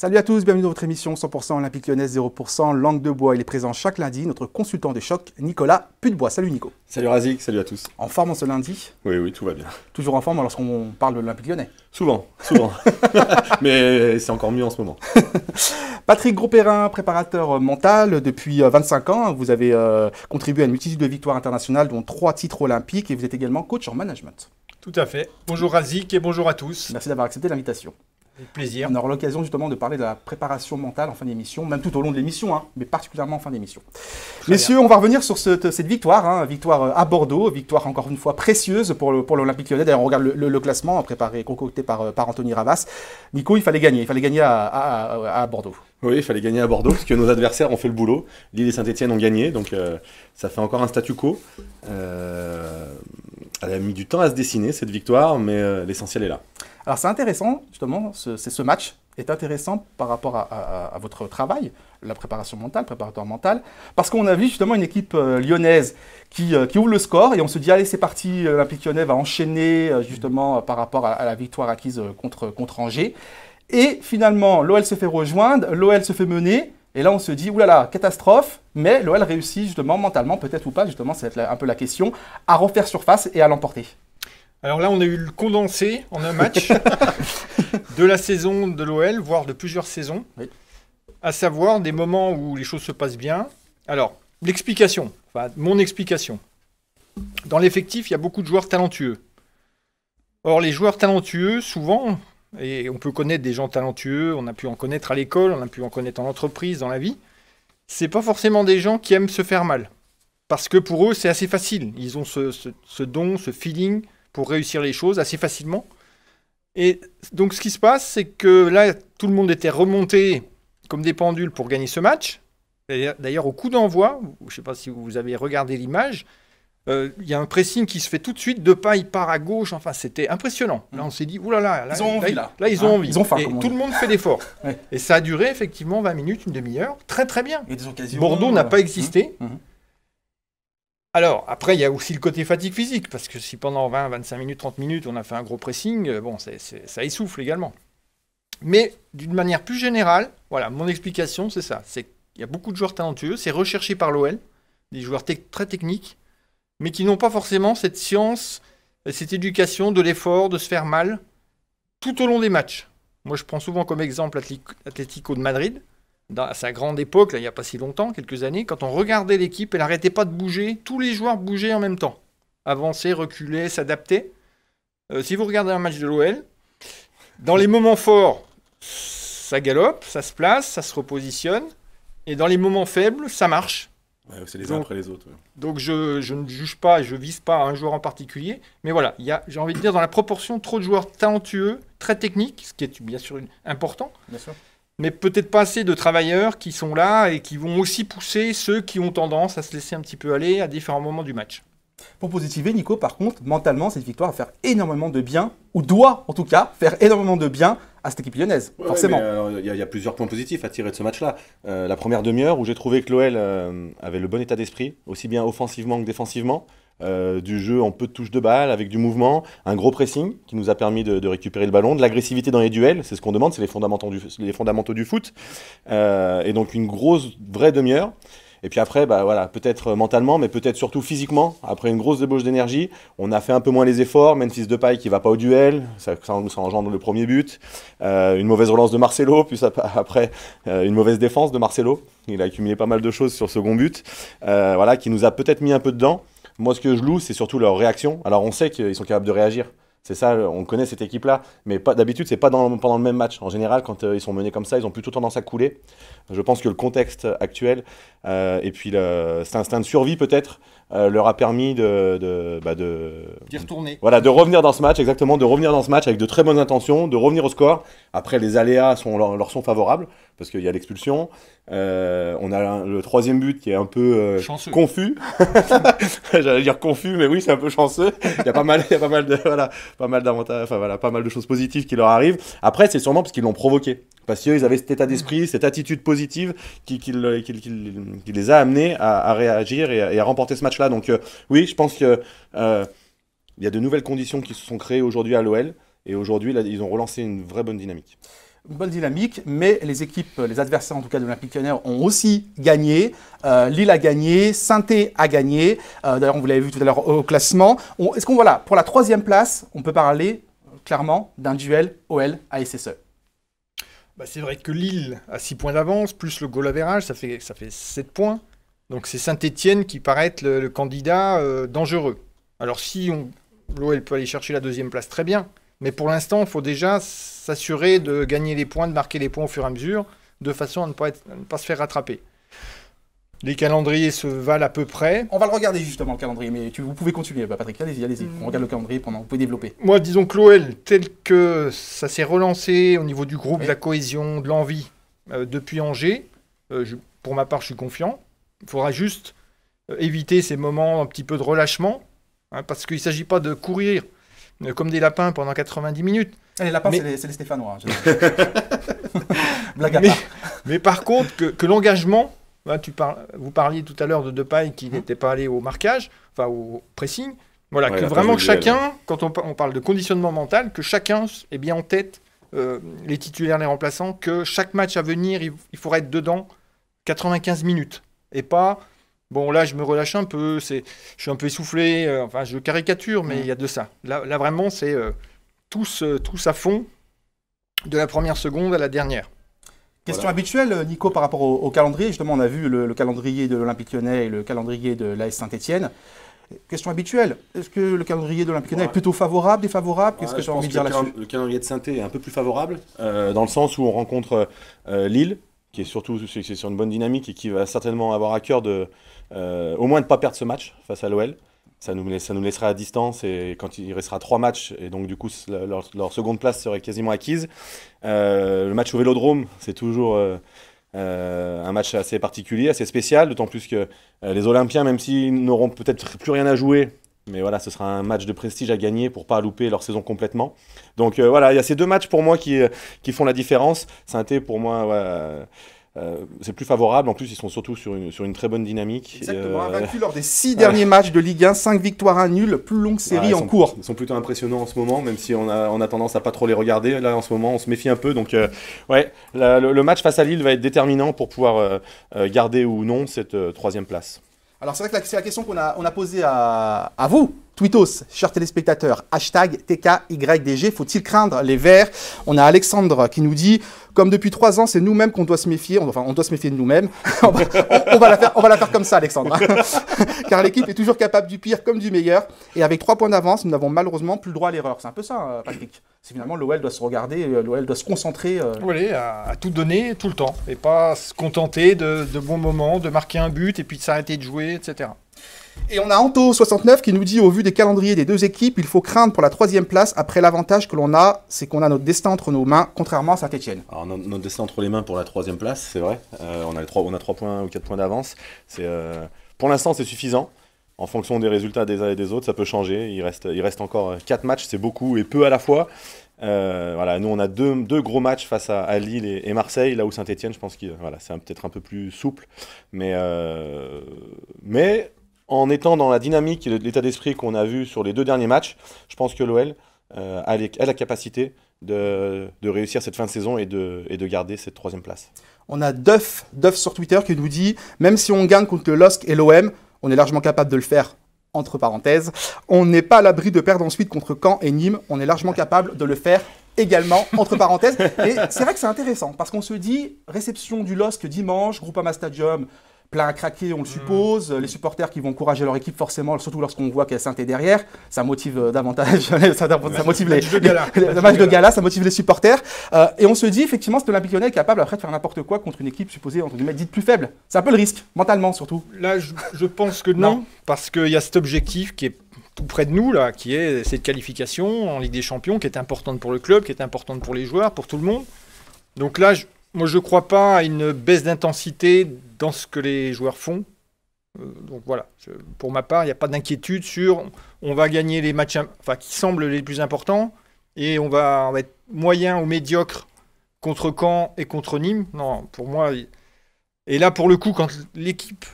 Salut à tous, bienvenue dans votre émission 100% Olympique Lyonnaise 0% Langue de Bois. Il est présent chaque lundi, notre consultant de choc, Nicolas Putebois. Salut Nico. Salut Razik, salut à tous. En forme en ce lundi Oui, oui, tout va bien. Toujours en forme lorsqu'on parle de l'Olympique Lyonnais Souvent, souvent. Mais c'est encore mieux en ce moment. Patrick Grosperrin, préparateur mental depuis 25 euh, ans. Vous avez euh, contribué à une multitude de victoires internationales, dont trois titres olympiques, et vous êtes également coach en management. Tout à fait. Bonjour Razik et bonjour à tous. Merci d'avoir accepté l'invitation plaisir. On aura l'occasion justement de parler de la préparation mentale en fin d'émission, même tout au long de l'émission, hein, mais particulièrement en fin d'émission. Messieurs, on va revenir sur cette, victoire, hein, victoire euh, à Bordeaux, victoire encore une fois précieuse pour l'Olympique lyonnais. D'ailleurs, on regarde le, classement hein, préparé, concocté euh, par, Anthony Ravas. Nico, il fallait gagner, il fallait gagner à, Bordeaux. Oui, il fallait gagner à Bordeaux parce que nos adversaires ont fait le boulot. Lille et Saint-Etienne ont gagné, donc euh, ça fait encore un statu quo. elle a mis du temps à se dessiner cette victoire, mais l'essentiel est là. Alors c'est intéressant, justement, c'est ce match est intéressant par rapport à, votre travail, la préparation mentale, préparatoire mental, parce qu'on a vu justement une équipe euh, lyonnaise euh, qui, ouvre le score et on se dit allez c'est parti, euh, l'Olympique lyonnais va enchaîner justement par rapport à, la victoire acquise contre, Angers. Et finalement l'OL se fait rejoindre, l'OL se fait mener. Et là, on se dit, oulala, catastrophe, mais l'OL réussit justement mentalement, peut-être ou pas, justement, c'est un peu la question, à refaire surface et à l'emporter. Alors là, on a eu le condensé en un match de la saison de l'OL, voire de plusieurs saisons. À savoir des moments où les choses se passent bien. Alors, l'explication, enfin, mon explication. Dans l'effectif, il y a beaucoup de joueurs talentueux. Or, les joueurs talentueux, souvent, et on peut connaître des gens talentueux, on a pu en connaître à l'école, on a pu en connaître en entreprise, dans la vie, c'est pas forcément des gens qui aiment se faire mal. Parce que pour eux, c'est assez facile. Ils ont ce, ce don, ce feeling pour réussir les choses assez facilement. Et donc ce qui se passe, c'est que là, tout le monde était remonté comme des pendules pour gagner ce match. D'ailleurs, au coup d'envoi, je ne sais pas si vous avez regardé l'image, euh, il y a un pressing qui se fait tout de suite. De pas, il part à gauche. Enfin, c'était impressionnant. Là, on s'est dit, oulala, là, là, ils ont envie. Là, ils ont hein Ils ont faim, tout le monde fait l'effort. Et ça a duré effectivement 20 minutes, une demi-heure. Très, très bien. Bordeaux n'a pas existé. Mmh, mmh, mmh. Alors, après, il y a aussi le côté fatigue physique, parce que si pendant 20, 25 minutes, 30 minutes, on a fait un gros pressing, euh, bon, ça essouffle également. Mais d'une manière plus générale, voilà, mon explication, c'est ça. C'est qu'il y a beaucoup de joueurs talentueux, c'est recherché par l'OL, des joueurs très techniques, mais qui n'ont pas forcément cette science, cette éducation de l'effort, de se faire mal, tout au long des matchs. Moi, je prends souvent comme exemple Atlético de Madrid, à sa grande époque, il n'y a pas si longtemps, quelques années, quand on regardait l'équipe, elle n'arrêtait pas de bouger, tous les joueurs bougeaient en même temps. Avancer, reculer, s'adapter. Euh, si vous regardez un match de l'OL, dans les moments forts, ça galope, ça se place, ça se repositionne. Et dans les moments faibles, ça marche. c'est les uns après les autres. Donc je, ne juge pas, je vise pas un joueur en particulier. Mais voilà, j'ai envie de dire, dans la proportion, trop de joueurs talentueux, très techniques, ce qui est bien sûr important. Bien sûr mais peut-être pas assez de travailleurs qui sont là et qui vont aussi pousser ceux qui ont tendance à se laisser un petit peu aller à différents moments du match. Pour positiver, Nico, par contre, mentalement, cette victoire va faire énormément de bien, ou doit en tout cas faire énormément de bien à cette équipe lyonnaise, forcément. Il euh, y, a plusieurs points positifs à tirer de ce match-là. Euh, la première demi-heure où j'ai trouvé que l'OL euh, avait le bon état d'esprit, aussi bien offensivement que défensivement. Euh, du jeu en peu de touches de balle, avec du mouvement, un gros pressing qui nous a permis de, récupérer le ballon, de l'agressivité dans les duels, c'est ce qu'on demande, c'est les fondamentaux du, les fondamentaux du foot. Euh, et donc une grosse, vraie demi-heure. Et puis après, bah voilà, peut-être mentalement, mais peut-être surtout physiquement, après une grosse débauche d'énergie, on a fait un peu moins les efforts. Memphis Depay qui va pas au duel, ça, ça, engendre le premier but. Euh, une mauvaise relance de Marcelo, puis après une mauvaise défense de Marcelo. Il a accumulé pas mal de choses sur le second but, voilà, qui nous a peut-être mis un peu dedans. Moi, ce que je loue, c'est surtout leur réaction. Alors, on sait qu'ils sont capables de réagir. C'est ça, on connaît cette équipe-là. Mais d'habitude, c'est pas pendant le même match. En général, quand euh, ils sont menés comme ça, ils ont plutôt tendance à couler. Je pense que le contexte actuel euh, et puis cet instinct de survie, peut-être, euh, leur a permis de, de, bah de retourner. Voilà, de revenir dans ce match, exactement, de revenir dans ce match avec de très bonnes intentions, de revenir au score. Après, les aléas sont, leur, sont favorables parce qu'il y a l'expulsion. Euh, on a le troisième but qui est un peu euh, chanceux. confus. J'allais dire confus, mais oui, c'est un peu chanceux. Il y a pas mal, il y a pas mal de voilà, pas mal d'avantages, enfin voilà, pas mal de choses positives qui leur arrivent. Après, c'est sûrement parce qu'ils l'ont provoqué, parce qu'ils avaient cet état d'esprit, mm. cette attitude positive qui, qui, les a amenés à, réagir et à remporter ce match. Donc euh, oui, je pense qu'il euh, y a de nouvelles conditions qui se sont créées aujourd'hui à l'OL. Et aujourd'hui, ils ont relancé une vraie bonne dynamique. Une bonne dynamique, mais les équipes, les adversaires en tout cas de l'Olympique Lyonnais ont aussi gagné. Euh, Lille a gagné, saint a gagné. D'ailleurs, on vous l'avait vu tout à l'heure au classement. Est-ce qu'on voit là, pour la troisième place, on peut parler clairement d'un duel OL à SSE. Bah, c'est vrai que Lille a 6 points d'avance, plus le goal à ça fait, ça fait 7 points. Donc c'est Saint-Étienne qui paraît être le, candidat euh, dangereux. Alors si on, l'OL peut aller chercher la deuxième place, très bien. Mais pour l'instant, il faut déjà s'assurer de gagner les points, de marquer les points au fur et à mesure, de façon à ne pas, pas se faire rattraper. Les calendriers se valent à peu près. On va le regarder justement le calendrier, mais tu, vous pouvez continuer, bah, Patrick. Allez-y, allez-y. Mm. On regarde le calendrier pendant. Vous pouvez développer. Moi, disons que l'OL, tel que ça s'est relancé au niveau du groupe, de la cohésion, de l'envie euh, depuis Angers, euh, pour ma part, je suis confiant. Il faudra juste euh, éviter ces moments un petit peu de relâchement, hein, parce qu'il ne s'agit pas de courir euh, comme des lapins pendant 90 minutes. Ah, les lapins, c'est les, Stéphanois. Hein, Blague à mais, part. mais par contre, que, l'engagement, hein, vous parliez tout à l'heure de Depay qui hum. n'était pas allé au marquage, enfin au pressing. Voilà, que vraiment chacun, quand on, parle de conditionnement mental, que chacun ait eh bien en tête euh, les titulaires, les remplaçants, que chaque match à venir, il, il faudra être dedans 95 minutes et pas bon là je me relâche un peu, c'est je suis un peu essoufflé, euh, enfin je caricature, mais mm. il y a de ça. Là, là vraiment c'est euh, euh, tous à fond de la première seconde à la dernière. Question habituelle, Nico, par rapport au, calendrier. Justement, on a vu le, calendrier de l'Olympique lyonnais et le calendrier de l'AS Saint-Etienne. Question habituelle, est-ce que le calendrier de l'Olympique lyonnais est plutôt favorable, défavorable Qu'est-ce que tu envie de dire là-dessus Le calendrier de saint est un peu plus favorable, dans le sens où on rencontre Lille, qui est surtout c'est sur une bonne dynamique et qui va certainement avoir à cœur de, euh, au moins de ne pas perdre ce match face à l'OL. Ça nous, ça nous laissera à distance et quand il restera trois matchs, et donc du coup leur, seconde place serait quasiment acquise. Euh, le match au Vélodrome, c'est toujours euh, un match assez particulier, assez spécial, d'autant plus que les Olympiens, même s'ils n'auront peut-être plus rien à jouer mais voilà, ce sera un match de prestige à gagner pour pas louper leur saison complètement. Donc euh, voilà, il y a ces deux matchs pour moi qui, euh, font la différence. saint pour moi, euh, c'est plus favorable. En plus, ils sont surtout sur une, très bonne dynamique. Exactement, euh... lors des six derniers matchs de Ligue 1, Cinq victoires à nul, plus longue série en cours. Ils sont plutôt impressionnants en ce moment, même si on a, tendance à pas trop les regarder. Là, en ce moment, on se méfie un peu. Donc, ouais, le, le, match face à Lille va être déterminant pour pouvoir garder ou non cette troisième place. Alors c'est vrai que c'est la question qu'on a, posée à vous, Twitos, chers téléspectateurs, hashtag TKYDG, faut-il craindre les verts On a Alexandre qui nous dit, comme depuis trois ans, c'est nous-mêmes qu'on doit se méfier, enfin on doit se méfier de nous-mêmes, on, va, la faire, on va la faire comme ça Alexandre, car l'équipe est toujours capable du pire comme du meilleur, et avec trois points d'avance, nous n'avons malheureusement plus le droit à l'erreur. C'est un peu ça euh, Patrick c'est finalement l'OL doit se regarder, euh, l'OL doit se concentrer. Euh... à, tout donner tout le temps, et pas se contenter de bons moments, de marquer un but et puis de s'arrêter de jouer, etc. Et on a Anto69 qui nous dit au vu des calendriers des deux équipes, il faut craindre pour la troisième place après l'avantage que l'on a, c'est qu'on a notre destin entre nos mains, contrairement à Saint-Etienne. Alors notre destin entre les mains pour la troisième place, c'est vrai. Euh, on, a trois, on a 3 points ou quatre points d'avance. Euh, pour l'instant, c'est suffisant. En fonction des résultats des uns et des autres, ça peut changer. Il reste, il reste encore euh, quatre matchs, c'est beaucoup et peu à la fois. voilà, nous on a deux, gros matchs face à, Lille et, Marseille, là où Saint-Etienne, je pense que voilà, c'est peut-être un peu plus souple. Mais, mais en étant dans la dynamique et l'état d'esprit qu'on a vu sur les deux derniers matchs, je pense que l'OL euh, a, la capacité de, réussir cette fin de saison et de, garder cette troisième place. On a Duff, Duff sur Twitter qui nous dit même si on gagne contre le LOSC et l'OM, on est largement capable de le faire entre parenthèses. On n'est pas à l'abri de perdre ensuite contre Caen et Nîmes. On est largement capable de le faire également entre parenthèses. Et c'est vrai que c'est intéressant parce qu'on se dit réception du LOSC dimanche, Groupama Stadium, plein à craquer, on le mm. suppose. Les supporters qui vont encourager leur équipe, forcément, surtout lorsqu'on voit qu'elle est derrière, ça motive davantage, ça, motive les, de gala, ça motive les supporters. Euh, et on se dit, effectivement, cet Olympique Lyonnais est capable après de faire n'importe quoi contre une équipe supposée, entre guillemets, dite plus faible. C'est un peu le risque, mentalement surtout. Là, je, pense que non, parce qu'il y a cet objectif qui est tout près de nous, là, qui est cette qualification en Ligue des Champions, qui est importante pour le club, qui est importante pour les joueurs, pour tout le monde. Donc là, je, moi, je ne crois pas à une baisse d'intensité dans ce que les joueurs font. Euh, donc voilà, pour ma part, il n'y a pas d'inquiétude sur on va gagner les matchs enfin, qui semblent les plus importants et on va, on va être moyen ou médiocre contre Caen et contre Nîmes. Non, pour moi. Et là, pour le coup, quand l'équipe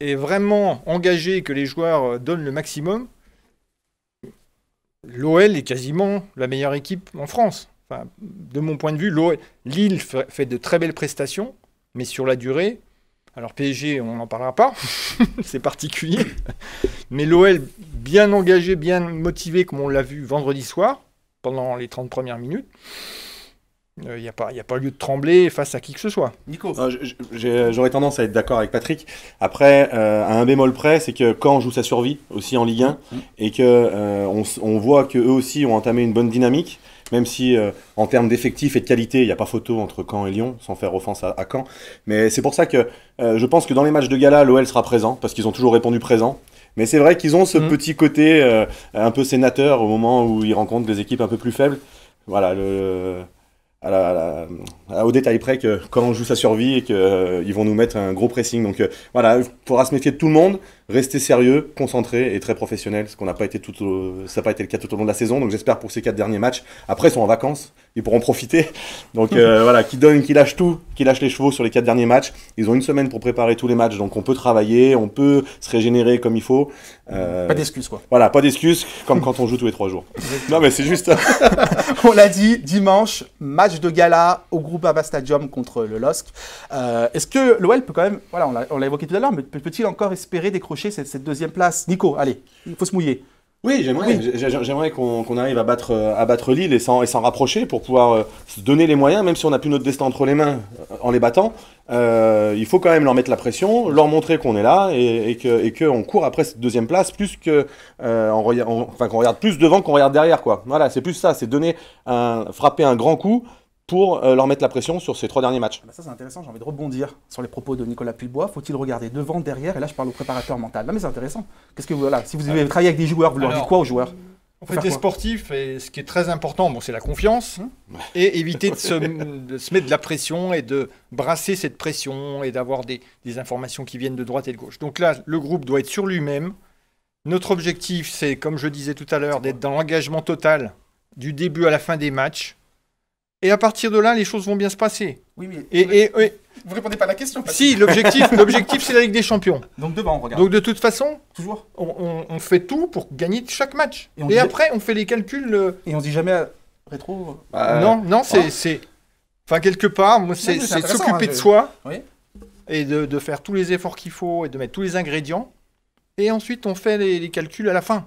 est vraiment engagée et que les joueurs euh, donnent le maximum, l'OL est quasiment la meilleure équipe en France de mon point de vue, Lille fait de très belles prestations, mais sur la durée, alors PSG, on n'en parlera pas, c'est particulier, mais l'OL bien engagé, bien motivé, comme on l'a vu vendredi soir, pendant les 30 premières minutes, il euh, n'y a, pas, a pas lieu de trembler face à qui que ce soit. Nico ah, J'aurais tendance à être d'accord avec Patrick. Après, euh, à un bémol près, c'est que quand on joue sa survie, aussi en Ligue 1, mm. et qu'on euh, on voit qu'eux aussi ont entamé une bonne dynamique, même si euh, en termes d'effectifs et de qualité, il n'y a pas photo entre Caen et Lyon, sans faire offense à, Caen. Mais c'est pour ça que euh, je pense que dans les matchs de gala, l'OL sera présent, parce qu'ils ont toujours répondu présent. Mais c'est vrai qu'ils ont ce mmh. petit côté euh, un peu sénateur au moment où ils rencontrent des équipes un peu plus faibles. Voilà, au détail près que quand on joue sa survie et qu'ils vont nous mettre un gros pressing. Donc voilà, il faudra se méfier de tout le monde rester sérieux, concentré et très professionnel, ce qu'on n'a pas été tout ça pas été le cas tout au long de la saison. Donc j'espère pour ces quatre derniers matchs, après ils sont en vacances, ils pourront profiter. Donc euh, voilà, qui donne, qui lâche tout, Qu'ils lâche les chevaux sur les quatre derniers matchs. Ils ont une semaine pour préparer tous les matchs, donc on peut travailler, on peut se régénérer comme il faut. Euh, pas d'excuses quoi. Voilà, pas d'excuses, comme quand on joue tous les trois jours. non mais c'est juste. on l'a dit, dimanche, match de gala au groupe Abba Stadium contre le LOSC. Euh, est-ce que l'OL peut quand même, voilà, on l'a évoqué tout à l'heure, mais peut-il encore espérer décrocher cette, deuxième place. Nico, allez, il faut se mouiller. Oui, j'aimerais, qu'on, arrive à battre, euh, à battre Lille et s'en, et s'en rapprocher pour pouvoir euh, se donner les moyens, même si on n'a plus notre destin entre les mains euh, en les battant. il faut quand même leur mettre la pression, leur montrer qu'on est là et, et que et qu'on court après cette deuxième place plus que en enfin qu'on regarde plus devant qu'on regarde derrière quoi. Voilà, c'est plus ça, c'est donner un, frapper un grand coup pour euh, leur mettre la pression sur ces trois derniers matchs. Bah, ça c'est intéressant, j'ai envie de rebondir sur les propos de Nicolas Pulbois. Faut-il regarder devant, derrière Et là je parle au préparateur mental. Non mais c'est intéressant. Qu'est-ce que voilà, si vous avez travaillé avec des joueurs, vous leur dites quoi aux joueurs en fait, les sportifs, et ce qui est très important, bon, c'est la confiance hum? et éviter de se, mettre de la pression et de brasser cette pression et d'avoir des, informations qui viennent de droite et de gauche. Donc là, le groupe doit être sur lui-même. Notre objectif, c'est, comme je disais tout à l'heure, d'être dans l'engagement total du début à la fin des matchs et à partir de là, les choses vont bien se passer. Oui, mais vous, ne répondez pas à la question. si, l'objectif, l'objectif, c'est la Ligue des Champions. Donc devant, on regarde. Donc de toute façon, toujours, on, fait tout pour gagner chaque match. Et, après, on fait les calculs. Euh, et on se dit jamais à... Euh, rétro. Euh, non, non, ah. c'est, enfin quelque part, c'est, s'occuper hein, de soi et de, faire tous les efforts qu'il faut et de mettre tous les ingrédients. Et ensuite, on fait les calculs à la fin.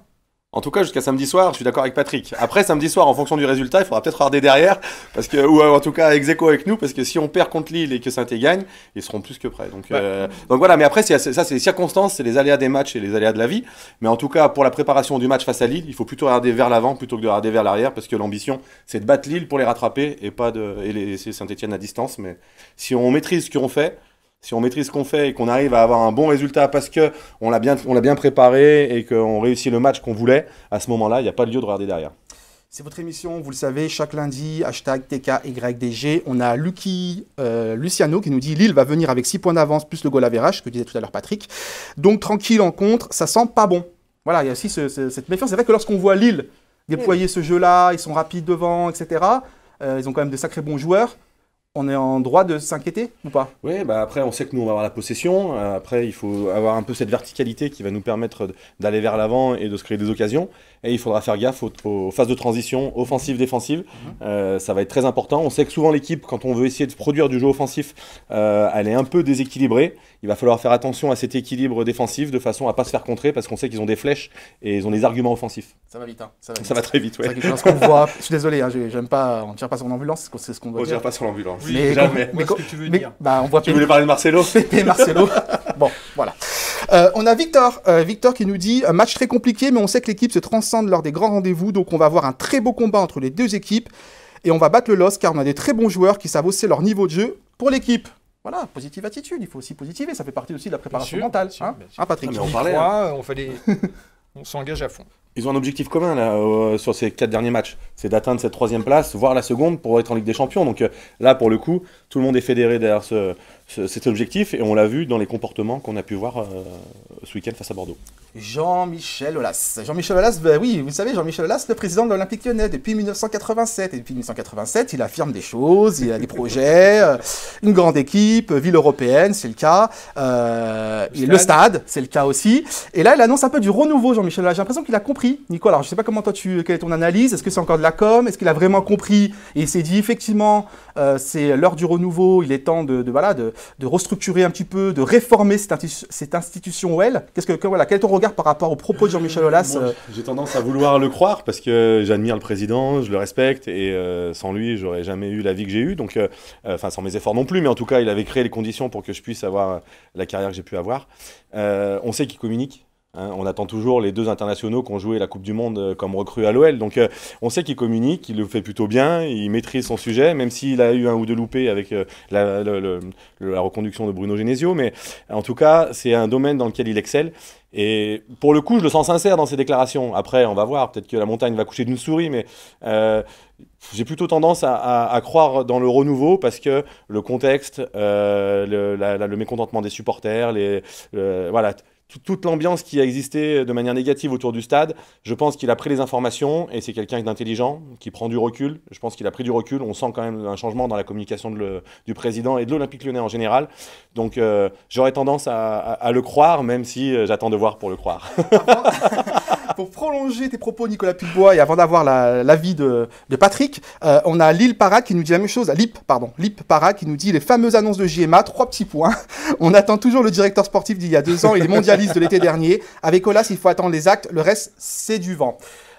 En tout cas, jusqu'à samedi soir, je suis d'accord avec Patrick. Après, samedi soir, en fonction du résultat, il faudra peut-être regarder derrière, parce que, ou euh, en tout cas ex avec nous, parce que si on perd contre Lille et que saint gagne, ils seront plus que prêts. Donc, euh, voilà, mais après, ça, c'est les circonstances, c'est les aléas des matchs et les aléas de la vie. Mais en tout cas, pour la préparation du match face à Lille, il faut plutôt regarder vers l'avant plutôt que de regarder vers l'arrière, parce que l'ambition, c'est de battre Lille pour les rattraper et pas de et laisser Saint-Etienne à distance. Mais si on maîtrise ce qu'on fait, si on maîtrise ce qu'on fait et qu'on arrive à avoir un bon résultat parce que on l'a bien, on l'a bien préparé et qu'on réussit le match qu'on voulait, à ce moment-là, il n'y a pas de lieu de regarder derrière. C'est votre émission, vous le savez, chaque lundi, hashtag TKYDG. On a Lucky, euh, Luciano qui nous dit Lille va venir avec 6 points d'avance plus le goal à ce que disait tout à l'heure Patrick. Donc tranquille en contre, ça sent pas bon. Voilà, il y a aussi cette méfiance. C'est vrai que lorsqu'on voit Lille déployer ce jeu-là, ils sont rapides devant, etc. Euh, ils ont quand même des sacrés bons joueurs on est en droit de s'inquiéter ou pas Oui, bah après, on sait que nous, on va avoir la possession. Euh, après, il faut avoir un peu cette verticalité qui va nous permettre d'aller vers l'avant et de se créer des occasions. Et il faudra faire gaffe aux, phases de transition offensive-défensive. Mhm. Euh, ça va être très important. On sait que souvent l'équipe, quand on veut essayer de produire du jeu offensif, euh, elle est un peu déséquilibrée. Il va falloir faire attention à cet équilibre défensif de façon à pas se faire contrer parce qu'on sait qu'ils ont des flèches et ils ont des arguments offensifs. Ça va vite, hein. ça, va très vite. Ouais. Chose qu'on voit. Je suis désolé, hein, j'aime pas. On tire pas sur l'ambulance, c'est ce qu'on doit on ne tire pas sur l'ambulance. jamais. Mais, quand tu veux dire bah, tu voulais parler de Marcelo. Marcelo. bon, voilà. Euh, on a Victor, euh, Victor qui nous dit un match très compliqué, mais on sait que l'équipe se transcende lors des grands rendez-vous, donc on va avoir un très beau combat entre les deux équipes et on va battre le loss car on a des très bons joueurs qui savent hausser leur niveau de jeu pour l'équipe. Voilà, positive attitude, il faut aussi positiver, ça fait partie aussi de la préparation mentale. Hein, hein, Patrick ah, on, parlait, hein. on, on s'engage à fond. Ils ont un objectif commun là, euh, sur ces quatre derniers matchs, c'est d'atteindre cette troisième place, voire la seconde pour être en Ligue des Champions. Donc là, pour le coup, tout le monde est fédéré derrière ce, c'est objectif et on l'a vu dans les comportements qu'on a pu voir euh, ce week-end face à Bordeaux. Jean-Michel Aulas. Jean-Michel Aulas, ben oui, vous savez, Jean-Michel le président de l'Olympique lyonnais depuis 1987. Et depuis 1987, il affirme des choses, il a des projets, euh, une grande équipe, euh, ville européenne, c'est le cas. stade. le stade, c'est le cas aussi. Et là, il annonce un peu du renouveau, Jean-Michel Aulas. J'ai l'impression qu'il a compris. Nico, alors je sais pas comment toi, tu, quelle est ton analyse Est-ce que c'est encore de la com Est-ce qu'il a vraiment compris Et il s'est dit, effectivement, euh, c'est l'heure du renouveau, il est temps de, de, restructurer un petit peu, de réformer cette, institution OL. Qu que, quel est ton regard par rapport aux propos de Jean-Michel euh, Aulas euh J'ai tendance à vouloir le croire parce que j'admire le président, je le respecte et sans lui, j'aurais jamais eu la vie que j'ai eue. Donc, enfin, sans mes efforts non plus, mais en tout cas, il avait créé les conditions pour que je puisse avoir la carrière que j'ai pu avoir. on sait qu'il communique, Hein. on attend toujours les deux internationaux qui ont joué la Coupe du Monde euh, comme recrues à l'OL. Donc euh, on sait qu'il communique, il le fait plutôt bien, il maîtrise son sujet, même s'il a eu un ou deux loupés avec euh, la, reconduction de Bruno Genesio. Mais en tout cas, c'est un domaine dans lequel il excelle. Et pour le coup, je le sens sincère dans ses déclarations. Après, on va voir, peut-être que la montagne va coucher d'une souris, mais j'ai plutôt tendance à, croire dans le renouveau parce que le contexte, le, mécontentement des supporters, les, voilà toute l'ambiance qui a existé de manière négative autour du stade, je pense qu'il a pris les informations et c'est quelqu'un d'intelligent, qui prend du recul. Je pense qu'il a pris du recul. On sent quand même un changement dans la communication du président et de l'Olympique lyonnais en général. Donc euh, j'aurais tendance à, le croire, même si euh, j'attends de voir pour le croire prolonger tes propos, Nicolas pubois et avant d'avoir l'avis de, de, Patrick, euh, on a Lille Parade qui nous dit la même chose, Lip, pardon, Lip Parade qui nous dit les fameuses annonces de JMA, trois petits points. On attend toujours le directeur sportif d'il y a deux ans et les mondialistes de l'été dernier. Avec Olas, il faut attendre les actes, le reste, c'est du vent.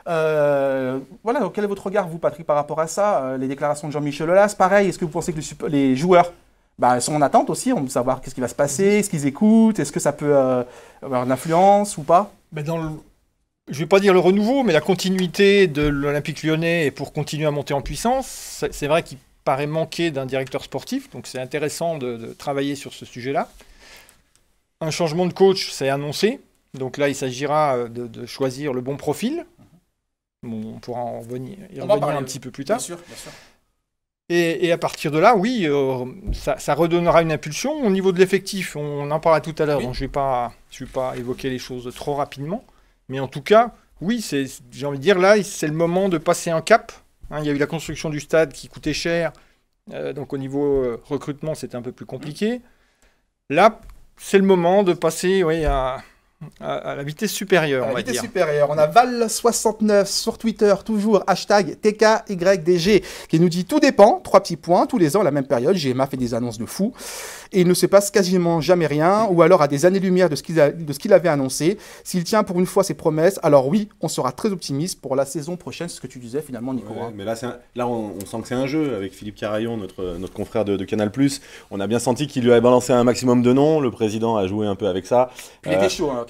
Euh, voilà, quel est votre regard, vous, Patrick, par rapport à ça euh, Les déclarations de Jean-Michel Olas. pareil, est-ce que vous pensez que les joueurs bah, sont en attente aussi On veut savoir qu'est-ce qui va se passer, est-ce qu'ils écoutent, est-ce que ça peut avoir une influence ou pas Mais dans je ne vais pas dire le renouveau, mais la continuité de l'Olympique lyonnais et pour continuer à monter en puissance, c'est vrai qu'il paraît manquer d'un directeur sportif, donc c'est intéressant de, travailler sur ce sujet-là. Un changement de coach, c'est annoncé, donc là il s'agira euh, de, choisir le bon profil. on pourra en revenir, un petit peu plus tard. Et, à partir de là, oui, euh, ça, redonnera une impulsion. Au niveau de l'effectif, on, en parlera tout à l'heure, donc je ne vais pas évoquer les choses trop rapidement. Mais en tout cas, oui, j'ai envie de dire, là, c'est le moment de passer un cap. Hein, il y a eu la construction du stade qui coûtait cher. Euh, donc au niveau euh, recrutement, c'était un peu plus compliqué. Là, c'est le moment de passer à, la vitesse supérieure. on On a Val69 sur Twitter, toujours hashtag TKYDG, qui nous dit tout dépend, trois petits points, tous les ans la même période. GMA fait des annonces de fou et il ne se passe quasiment jamais rien, ou alors à des années-lumière de ce qu'il avait annoncé. S'il tient pour une fois ses promesses, alors oui, on sera très optimiste pour la saison prochaine, c'est ce que tu disais finalement, Nicolas. mais là, là on, sent que c'est un jeu avec Philippe Carayon, notre, notre confrère de, Canal. On a bien senti qu'il lui avait balancé un maximum de noms, le président a joué un peu avec ça. Il était euh, chaud, hein,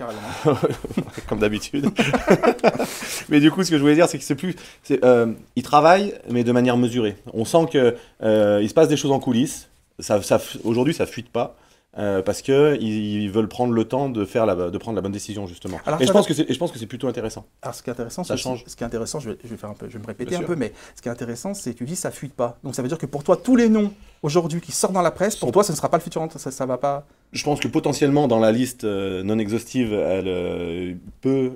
Comme d'habitude. mais du coup, ce que je voulais dire, c'est que c'est plus. Euh, il travaille, mais de manière mesurée. On sent qu'il euh, se passe des choses en coulisses ça, ça aujourd'hui, ça fuite pas. Euh, parce que ils, veulent prendre le temps de faire la, de prendre la bonne décision justement. et, je pense que je pense que c'est plutôt intéressant. ce qui est intéressant, ça change. Ce qui est intéressant, je vais, je vais faire un peu, je me répéter un peu, mais ce qui est intéressant, c'est que tu dis ça fuite pas. Donc ça veut dire que pour toi, tous les noms aujourd'hui qui sortent dans la presse, pour toi, ce ne sera pas le futur. Hein. Ça, ça va pas. Je pense que potentiellement dans la liste euh, non exhaustive, elle euh, peut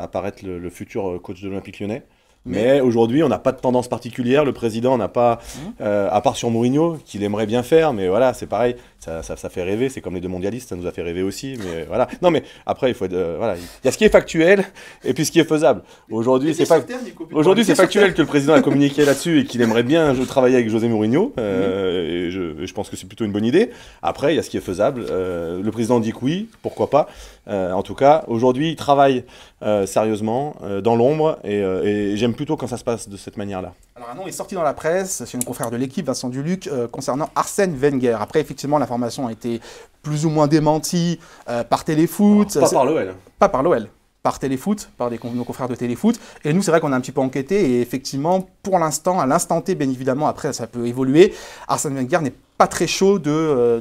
apparaître le, le, futur coach de l'Olympique Lyonnais. Mais, aujourd'hui, on n'a pas de tendance particulière. Le président n'a pas, hein euh, à part sur Mourinho, qu'il aimerait bien faire, mais voilà, c'est pareil ça, ça, ça, fait rêver, c'est comme les deux mondialistes, ça nous a fait rêver aussi, mais voilà. Non, mais après, il faut être, euh, voilà, il y a ce qui est factuel et puis ce qui est faisable. Aujourd'hui, c'est factuel que le président a communiqué là-dessus et qu'il aimerait bien travailler avec José Mourinho. Euh, et, je, pense que c'est plutôt une bonne idée. Après, il y a ce qui est faisable. Euh, le président dit que oui, pourquoi pas. en tout cas, aujourd'hui, il travaille sérieusement dans l'ombre et j'aime plutôt quand ça se passe de cette manière-là. Un nom est sorti dans la presse, c'est une confrère de l'équipe, Vincent Duluc, euh, concernant Arsène Wenger. Après, effectivement, l'information a été plus ou moins démentie euh, par Téléfoot. pas par l'OL. Pas par l'OL par Téléfoot, par nos confrères de Téléfoot. Et nous, c'est vrai qu'on a un petit peu enquêté. Et effectivement, pour l'instant, à l'instant T, bien évidemment, après, ça peut évoluer. Arsène Wenger n'est pas très chaud euh,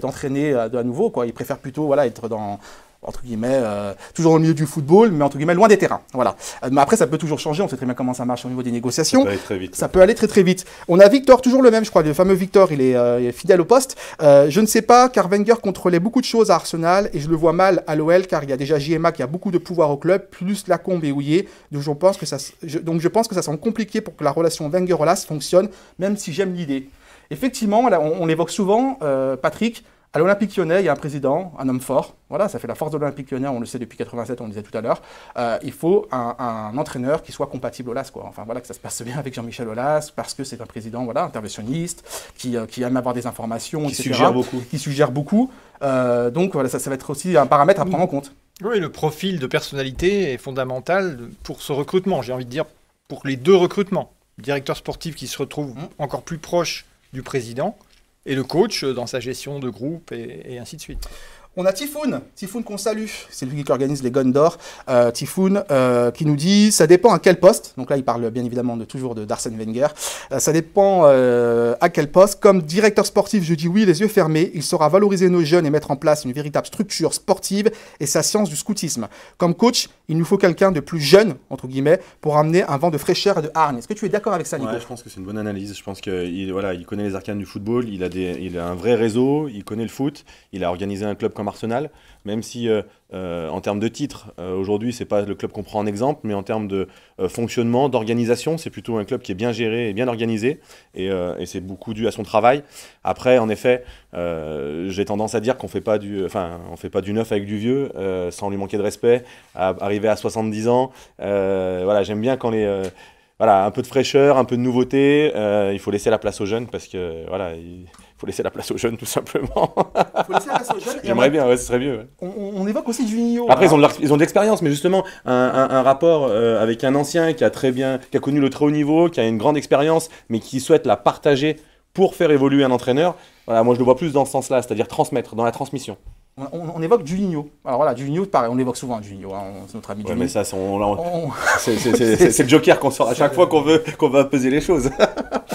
d'entraîner de, à nouveau. Quoi. Il préfère plutôt voilà, être dans, entre guillemets, euh, toujours au milieu du football, mais entre guillemets, loin des terrains. Voilà. Euh, mais après, ça peut toujours changer. On sait très bien comment ça marche au niveau des négociations. Ça peut aller très vite. Ça peut aller très, très vite. On a Victor, toujours le même, je crois. Le fameux Victor, il est, euh, il est fidèle au poste. Euh, je ne sais pas, car Wenger contrôlait beaucoup de choses à Arsenal et je le vois mal à l'OL, car il y a déjà JMA qui a beaucoup de pouvoir au club, plus Lacombe et Houillet. Donc je pense que ça, donc je pense que ça semble compliqué pour que la relation Wenger-Olas fonctionne, même si j'aime l'idée. Effectivement, là, on, l'évoque souvent, Patrick, à l'Olympique lyonnais, il y a un président, un homme fort. Voilà, ça fait la force de l'Olympique lyonnais, on le sait depuis 87, on le disait tout à l'heure. Euh, il faut un, entraîneur qui soit compatible Olas, quoi. Enfin, voilà, que ça se passe bien avec Jean-Michel Olas, parce que c'est un président, voilà, interventionniste, qui, euh, aime avoir des informations, qui suggère beaucoup. Qui suggère beaucoup. Euh, donc, voilà, ça, ça va être aussi un paramètre à prendre en compte. Oui, le profil de personnalité est fondamental pour ce recrutement, j'ai envie de dire, pour les deux recrutements. Directeur sportif qui se retrouve mmh. encore plus proche du président et le coach dans sa gestion de groupe et, et ainsi de suite. On a Typhoon, Typhoon qu'on salue, c'est lui qui organise les Guns d'or. Euh, Typhoon euh, qui nous dit ça dépend à quel poste. Donc là, il parle bien évidemment de toujours de Darsen Wenger. Euh, ça dépend à quel poste. Comme directeur sportif, je dis oui, les yeux fermés. Il saura valoriser nos jeunes et mettre en place une véritable structure sportive et sa science du scoutisme. Comme coach, il nous faut quelqu'un de plus jeune, entre guillemets, pour amener un vent de fraîcheur et de hargne. Est-ce que tu es d'accord avec ça, Nico Je pense que c'est une bonne analyse. Je pense qu'il voilà, il connaît les arcanes du football, il a, il a un vrai réseau, il connaît le foot, il a organisé un club comme Arsenal, même si euh, euh, en termes de titres, euh, aujourd'hui, c'est pas le club qu'on prend en exemple, mais en termes de fonctionnement, d'organisation, c'est plutôt un club qui est bien géré et bien organisé, et, c'est beaucoup dû à son travail. Après, en effet, j'ai tendance à dire qu'on fait pas du, enfin, on fait pas du neuf avec du vieux, sans lui manquer de respect, arriver à 70 ans. voilà, j'aime bien quand les voilà, un peu de fraîcheur, un peu de nouveauté. il faut laisser la place aux jeunes parce que voilà, faut laisser la place aux jeunes, tout simplement. faut laisser la place aux jeunes. J'aimerais bien, ce serait mieux. On, évoque aussi Juninho. Après, ils ont de l'expérience, mais justement, un, rapport euh, avec un ancien qui a très bien, qui a connu le très haut niveau, qui a une grande expérience, mais qui souhaite la partager pour faire évoluer un entraîneur. Voilà, moi, je le vois plus dans ce sens-là, c'est-à-dire transmettre, dans la transmission. On, on, du évoque Juninho. Alors voilà, Juninho, pareil, on évoque souvent, Juninho, hein, c'est notre ami ouais, mais ça, c'est, le joker qu'on sort à chaque fois qu'on veut, qu'on va peser les choses.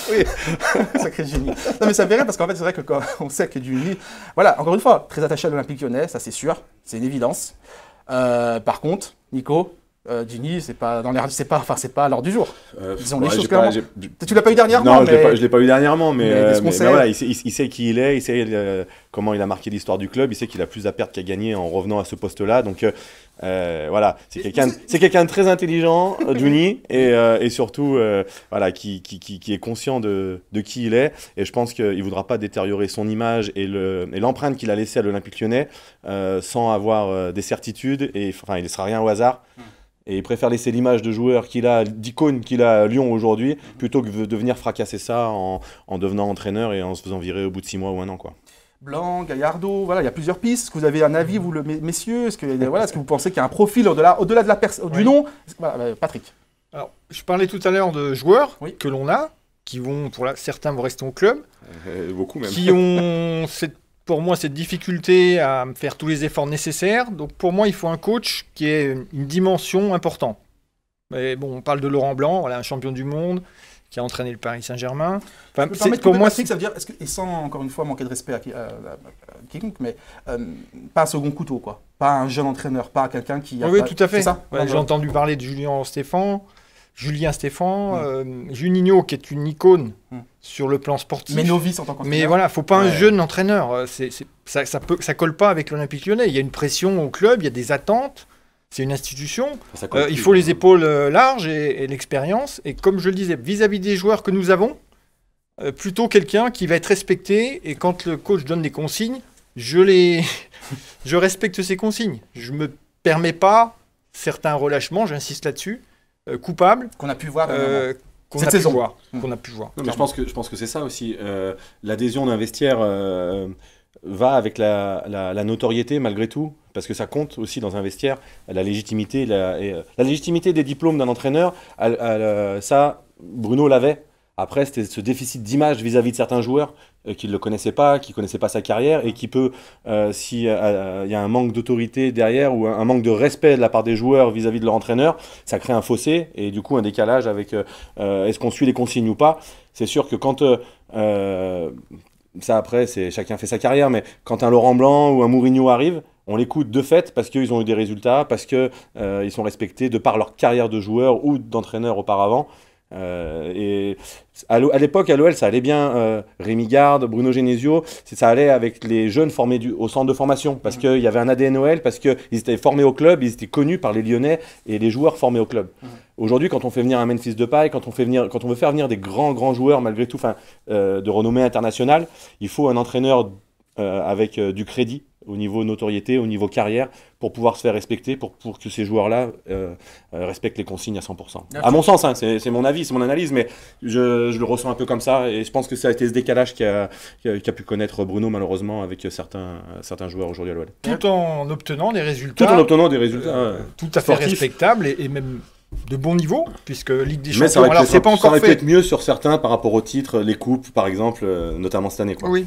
oui, sacré génie. Non, mais ça me fait parce qu'en fait, c'est vrai que quand on sait que Juni, voilà, encore une fois, très attaché à l'Olympique lyonnais, ça c'est sûr, c'est une évidence. Euh, par contre, Nico, euh, c'est pas dans c'est pas, enfin, c'est pas à l'heure du jour. Euh, Disons les choses pas, Tu l'as pas eu dernièrement Non, mais... je l'ai pas, eu dernièrement, mais, mais, euh, voilà, il, il, sait qui il est, il sait euh, comment il a marqué l'histoire du club. Il sait qu'il a plus à perdre qu'à gagner en revenant à ce poste-là. Donc euh, euh, voilà, c'est quelqu'un, c'est quelqu'un de très intelligent, euh, Juni, et, surtout voilà qui, est conscient de, qui il est. Et je pense qu'il ne voudra pas détériorer son image et, l'empreinte qu'il a laissée à l'Olympique Lyonnais sans avoir des certitudes. Et enfin, il ne sera rien au hasard. Hmm. Et il préfère laisser l'image de joueur qu'il a, d'icône qu'il a à Lyon aujourd'hui, hmm. plutôt que de venir fracasser ça en, en devenant entraîneur et en se faisant virer au bout de six mois ou un an, quoi. Blanc, Gallardo, voilà, il y a plusieurs pistes. que vous avez un avis, vous, le, messieurs Est-ce que, voilà, est que vous pensez qu'il y a un profil au-delà, au-delà de la du nom euh, Patrick. Alors, je parlais tout à l'heure de joueurs que l'on a, qui vont, pour la, certains vont rester au club, euh, beaucoup même. qui ont pour moi cette difficulté à faire tous les efforts nécessaires. Donc, pour moi, il faut un coach qui ait une dimension importante. Mais bon, on parle de Laurent Blanc, voilà, un champion du monde qui a entraîné le Paris Saint-Germain. Enfin, pour moi, c'est ça veut dire, et sans encore une fois manquer de respect à, mais euh, pas un second couteau, quoi. Pas un jeune entraîneur, pas quelqu'un qui. A oui, tout à fait. J'ai entendu parler de Julien Stéphane. Julien Stéphane, mm. euh, Juninho qui est une icône mm. sur le plan sportif. Mais novice en tant qu'entraîneur. Mais voilà, faut pas un jeune entraîneur. Euh, ça, ne ça colle pas avec l'Olympique Lyonnais. Il y a une pression au club, il y a des attentes. C'est une institution. Euh, il faut les hein. épaules euh, larges et, l'expérience. Et comme je le disais, vis-à-vis des joueurs que nous avons, euh, plutôt quelqu'un qui va être respecté. Et quand le coach donne des consignes, je les, je respecte ses consignes. Je me permets pas certains relâchements. J'insiste là-dessus. Coupable coupables. Qu'on a pu voir. Qu'on a, mmh. Qu'on a, pu voir. Non, mais je pense que je pense que c'est ça aussi l'adhésion d'un vestiaire va avec la, notoriété malgré tout, parce que ça compte aussi dans un vestiaire, la légitimité, la, euh, la légitimité des diplômes d'un entraîneur, euh, ça, Bruno l'avait. Après, c'était ce déficit d'image vis-à-vis de certains joueurs euh, qui ne le connaissaient pas, qui ne connaissaient pas sa carrière et qui peut, s'il il y a un manque d'autorité derrière ou un, manque de respect de la part des joueurs vis-à-vis de leur entraîneur, ça crée un fossé et du coup un décalage avec est-ce qu'on suit les consignes ou pas. C'est sûr que quand ça après, c'est chacun fait sa carrière, mais quand un Laurent Blanc ou un Mourinho arrive, on l'écoute de fait parce qu'ils ont eu des résultats, parce qu'ils euh, sont respectés de par leur carrière de joueur ou d'entraîneur auparavant. Euh, et à l'époque, à l'OL, ça allait bien. Euh, Rémi Garde, Bruno Genesio, ça allait avec les jeunes formés au centre de formation parce qu'il y avait un ADN OL, parce qu'ils étaient formés au club, ils étaient connus par les Lyonnais et les joueurs formés au club. Mmh. Aujourd'hui, quand on fait venir un Memphis de paille, quand on quand on veut faire venir des grands grands joueurs malgré tout, euh, de renommée internationale, il faut un entraîneur avec du crédit au niveau notoriété, au niveau carrière, pour pouvoir se faire respecter, pour, que ces joueurs-là euh, euh, respectent les consignes à 100%. À mon sens, hein, c'est mon avis, c'est mon analyse, mais je, le ressens un peu comme ça, et je pense que ça a été ce décalage qu'a pu connaître Bruno, malheureusement, avec certains, joueurs aujourd'hui à l'OL. Tout en obtenant des résultats. Tout en obtenant des résultats. Euh, tout à fait respectables, et, même de bon niveau, puisque Ligue des Champions, c'est pas encore ça aurait fait. être mieux sur certains par rapport au titres, les coupes par exemple, notamment cette année. Quoi. Oui,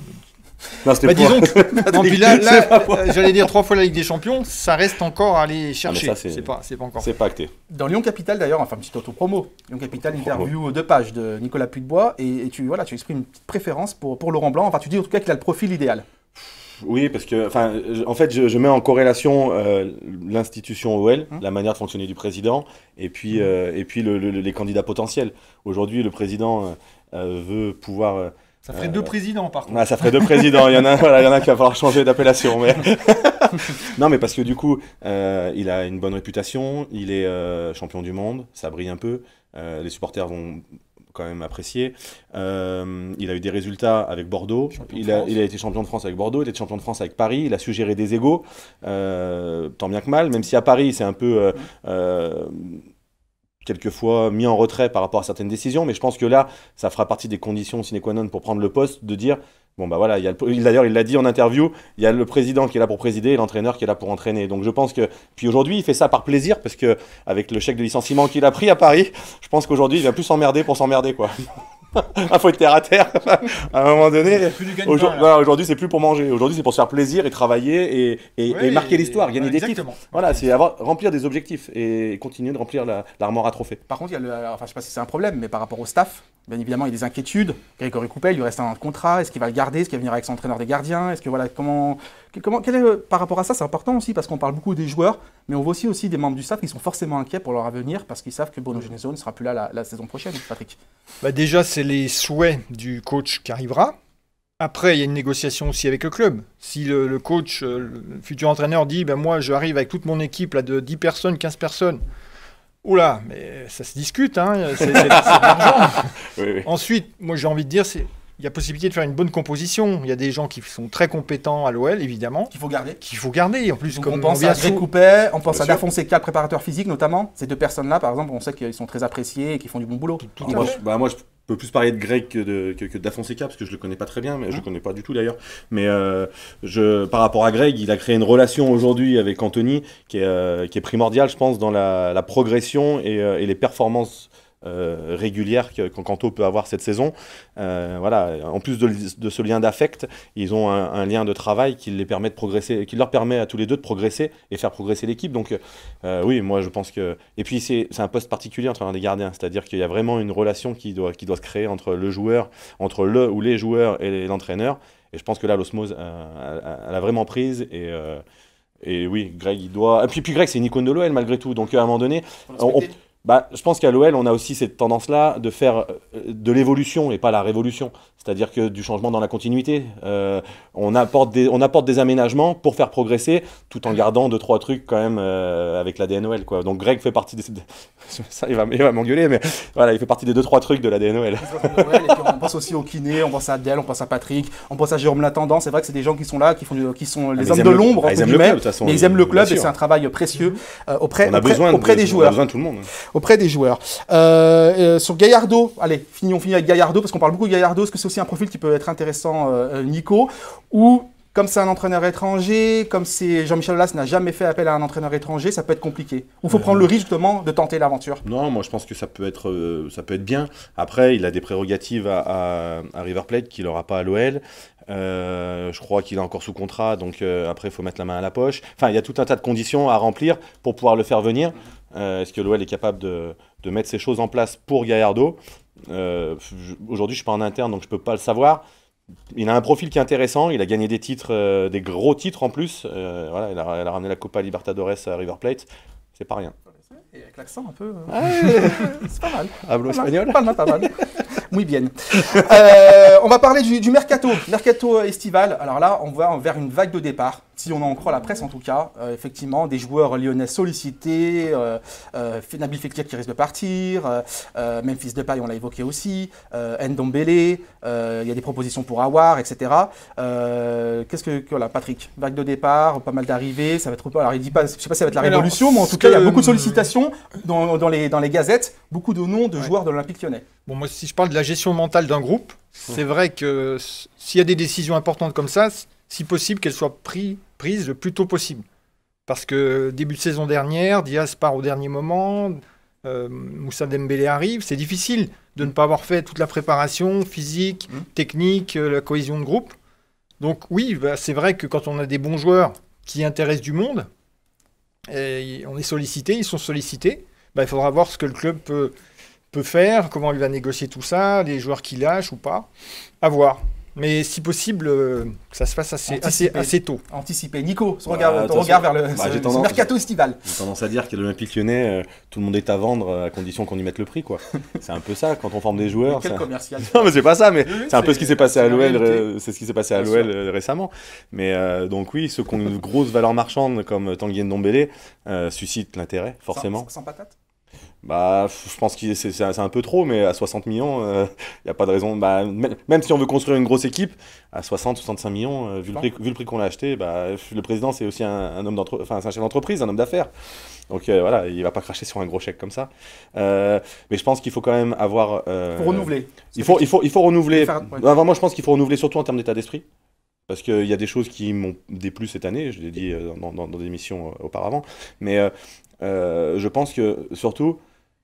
non, bah, disons que, euh, j'allais dire trois fois la Ligue des Champions, ça reste encore à aller ah, chercher. C'est pas, pas encore. C'est pas acté. Dans Lyon Capital d'ailleurs, enfin petit auto-promo. Lyon Capital, interview de pages de Nicolas de et, et, tu voilà, tu exprimes une petite préférence pour, pour Laurent Blanc. Enfin, tu dis en tout cas qu'il a le profil idéal. Oui, parce que, enfin, en fait, je, mets en corrélation euh, l'institution OL, hein la manière de fonctionner du président, et puis, euh, et puis les candidats potentiels. Aujourd'hui, le président veut pouvoir ça ferait deux présidents, par contre. Ah, ça ferait deux présidents. Il y en a, voilà, il y en a qui va falloir changer d'appellation. Mais... non, mais parce que du coup, euh, il a une bonne réputation. Il est euh, champion du monde. Ça brille un peu. Euh, les supporters vont quand même apprécier. il a eu des résultats avec Bordeaux. Il a, été champion de France avec Bordeaux, il a été champion de France avec Paris. Il a suggéré des égaux, tant bien que mal, même si à Paris, c'est un peu quelquefois mis en retrait par rapport à certaines décisions, mais je pense que là, ça fera partie des conditions sine qua non pour prendre le poste, de dire, bon bah voilà, d'ailleurs il l'a dit en interview, il y a le président qui est là pour présider et l'entraîneur qui est là pour entraîner. Donc je pense que, puis aujourd'hui il fait ça par plaisir, parce que avec le chèque de licenciement qu'il a pris à Paris, je pense qu'aujourd'hui il va plus s'emmerder pour s'emmerder quoi. Il faut être terre à terre. à un moment donné, aujourd'hui, c'est plus pour manger. Aujourd'hui, c'est pour se faire plaisir et travailler et, marquer l'histoire, gagner des titres. Voilà, c'est remplir des objectifs et continuer de remplir l'armoire à trophées. Par contre, il y a enfin, je sais pas si c'est un problème, mais par rapport au staff, Bien évidemment, il y a des inquiétudes. Grégory Coupel, il lui reste un contrat. Est-ce qu'il va le garder Est-ce qu'il va venir avec son entraîneur des gardiens Est-ce que voilà comment, par rapport à ça, c'est important aussi parce qu'on parle beaucoup des joueurs, mais on voit aussi aussi des membres du staff qui sont forcément inquiets pour leur avenir parce qu'ils savent que Bruno Genesio ne sera plus là la, saison prochaine. Patrick. Bah déjà, c'est les souhaits du coach qui arrivera. Après, il y a une négociation aussi avec le club. Si le, coach, euh, le futur entraîneur dit, ben moi, j'arrive avec toute mon équipe là, de 10 personnes, 15 personnes, Oula, mais ça se discute, hein, c'est de Ensuite, moi j'ai envie de dire, c'est il y a possibilité de faire une bonne composition. Il y a des gens qui sont très compétents à l'OL, évidemment. Qu'il faut garder. Qu'il faut garder. En plus, comme on pense à Greg Coupet, on pense à Dafonseca, préparateur physique notamment. Ces deux personnes-là, par exemple, on sait qu'ils sont très appréciés et qu'ils font du bon boulot. Ah, moi, je, bah, moi, je peux plus parler de Greg que de, que, d'Afonseca parce que je ne le connais pas très bien, mais je je le hein connais pas du tout d'ailleurs. Mais euh, je, par rapport à Greg, il a créé une relation aujourd'hui avec Anthony qui est, euh, primordiale, je pense, dans la, progression et, euh, et les performances euh, régulière que Canto peut avoir cette saison. Euh, voilà, en plus de, ce lien d'affect, ils ont un, lien de travail qui, les permet de progresser, qui leur permet à tous les deux de progresser et faire progresser l'équipe. Donc euh, oui, moi je pense que... Et puis c'est un poste particulier entre les gardiens, c'est-à-dire qu'il y a vraiment une relation qui doit, qui doit se créer entre le joueur, entre le ou les joueurs et l'entraîneur. Et je pense que là, l'osmose, elle a vraiment prise et... et oui, Greg, il doit. Et puis, puis Greg, c'est une icône de l'OL malgré tout. Donc, à un moment donné, bah, je pense qu'à l'OL, on a aussi cette tendance-là de faire euh, de l'évolution et pas la révolution, c'est-à-dire que du changement dans la continuité. Euh, on, apporte des, on apporte des aménagements pour faire progresser, tout en gardant deux trois trucs quand même euh, avec la DNOL. Quoi. Donc Greg fait partie des ça, il va, m'engueuler, mais voilà, il fait partie des deux trois trucs de la DNOL. on pense aussi au kiné, on pense à Adèle, on pense à Patrick, on pense à Jérôme Latendant. C'est vrai que c'est des gens qui sont là, qui font, qui sont ah, les hommes de l'ombre, ils aiment le club, ils aiment le club et c'est un travail précieux auprès, auprès, des joueurs. On a besoin de tout le monde. Hein auprès des joueurs. Euh, euh, sur Gaillardo, allez, fini, on finit avec Gaillardo parce qu'on parle beaucoup de Gaillardo. Est-ce que c'est aussi un profil qui peut être intéressant, euh, Nico Ou comme c'est un entraîneur étranger, comme c'est Jean-Michel Aulas n'a jamais fait appel à un entraîneur étranger, ça peut être compliqué. Ou faut prendre le risque justement de tenter l'aventure. Non, moi je pense que ça peut être, ça peut être bien. Après, il a des prérogatives à, River Plate qu'il n'aura pas à l'OL. je crois qu'il est encore sous contrat, donc après il faut mettre la main à la poche. Enfin, il y a tout un tas de conditions à remplir pour pouvoir le faire venir. Euh, est-ce que l'OL est capable de, de, mettre ces choses en place pour Gallardo euh, Aujourd'hui, je ne suis pas en interne, donc je ne peux pas le savoir. Il a un profil qui est intéressant. Il a gagné des titres, euh, des gros titres en plus. voilà, il a, ramené la Copa Libertadores à River Plate. C'est pas rien. Et avec l'accent un peu. Ah. c'est pas mal. Hablo espagnol. Pas pas mal. Muy bien. on va parler du, du mercato, mercato estival. Alors là, on va vers une vague de départ si on en croit la presse en tout cas, euh, effectivement, des joueurs lyonnais sollicités, euh, euh, Nabil Fekir qui risque de partir, Memphis Depay, on l'a évoqué aussi, Ndombele, il y a des propositions pour avoir etc. Qu'est-ce que, voilà, Patrick, vague de départ, pas mal d'arrivées, ça va être, alors il dit pas, je sais pas si ça va être la révolution, mais en tout cas, il y a beaucoup de sollicitations dans, les, dans les gazettes, beaucoup de noms de joueurs de l'Olympique lyonnais. Bon, moi, si je parle de la gestion mentale d'un groupe, c'est vrai que s'il y a des décisions importantes comme ça, si possible, qu'elle soit prise le plus tôt possible. Parce que début de saison dernière, Diaz part au dernier moment, euh, Moussa Dembélé arrive, c'est difficile de ne pas avoir fait toute la préparation physique, mmh. technique, euh, la cohésion de groupe. Donc oui, bah, c'est vrai que quand on a des bons joueurs qui intéressent du monde, et on est sollicité, ils sont sollicités, bah, il faudra voir ce que le club peut, peut faire, comment il va négocier tout ça, les joueurs qu'il lâche ou pas, à voir. Mais si possible, euh, que ça se fasse assez, tôt. Anticiper. Nico, bah, regarde ton regard vers le bah, mercato estival. J'ai tendance à dire que l'Olympique lyonnais, euh, tout le monde est à vendre euh, à condition qu'on y mette le prix. quoi. c'est un peu ça quand on forme des joueurs. quel commercial Non, mais c'est pas ça, mais c'est un peu ce qui s'est passé, à l'OL C'est ce qui s'est passé à l'OL récemment. Mais donc, oui, ceux qui ont une grosse valeur marchande comme Tanguy Ndombele suscitent l'intérêt, forcément. sans patate bah, je pense que c'est un peu trop, mais à 60 millions, il euh, n'y a pas de raison. Bah, même, si on veut construire une grosse équipe, à 60, 65 millions, euh, vu, le prix, qu'on a acheté, bah, le président, c'est aussi un, un homme enfin, un chef d'entreprise, un homme d'affaires. Donc euh, voilà, il ne va pas cracher sur un gros chèque comme ça. mais je pense qu'il faut quand même avoir. il faut renouveler. Il faut, il, faut, il faut renouveler. Faire, bah, moi, je pense qu'il faut renouveler surtout en termes d'état d'esprit parce qu'il y a des choses qui m'ont déplu cette année, je l'ai dit euh, dans, des émissions euh, auparavant, mais euh, je pense que surtout,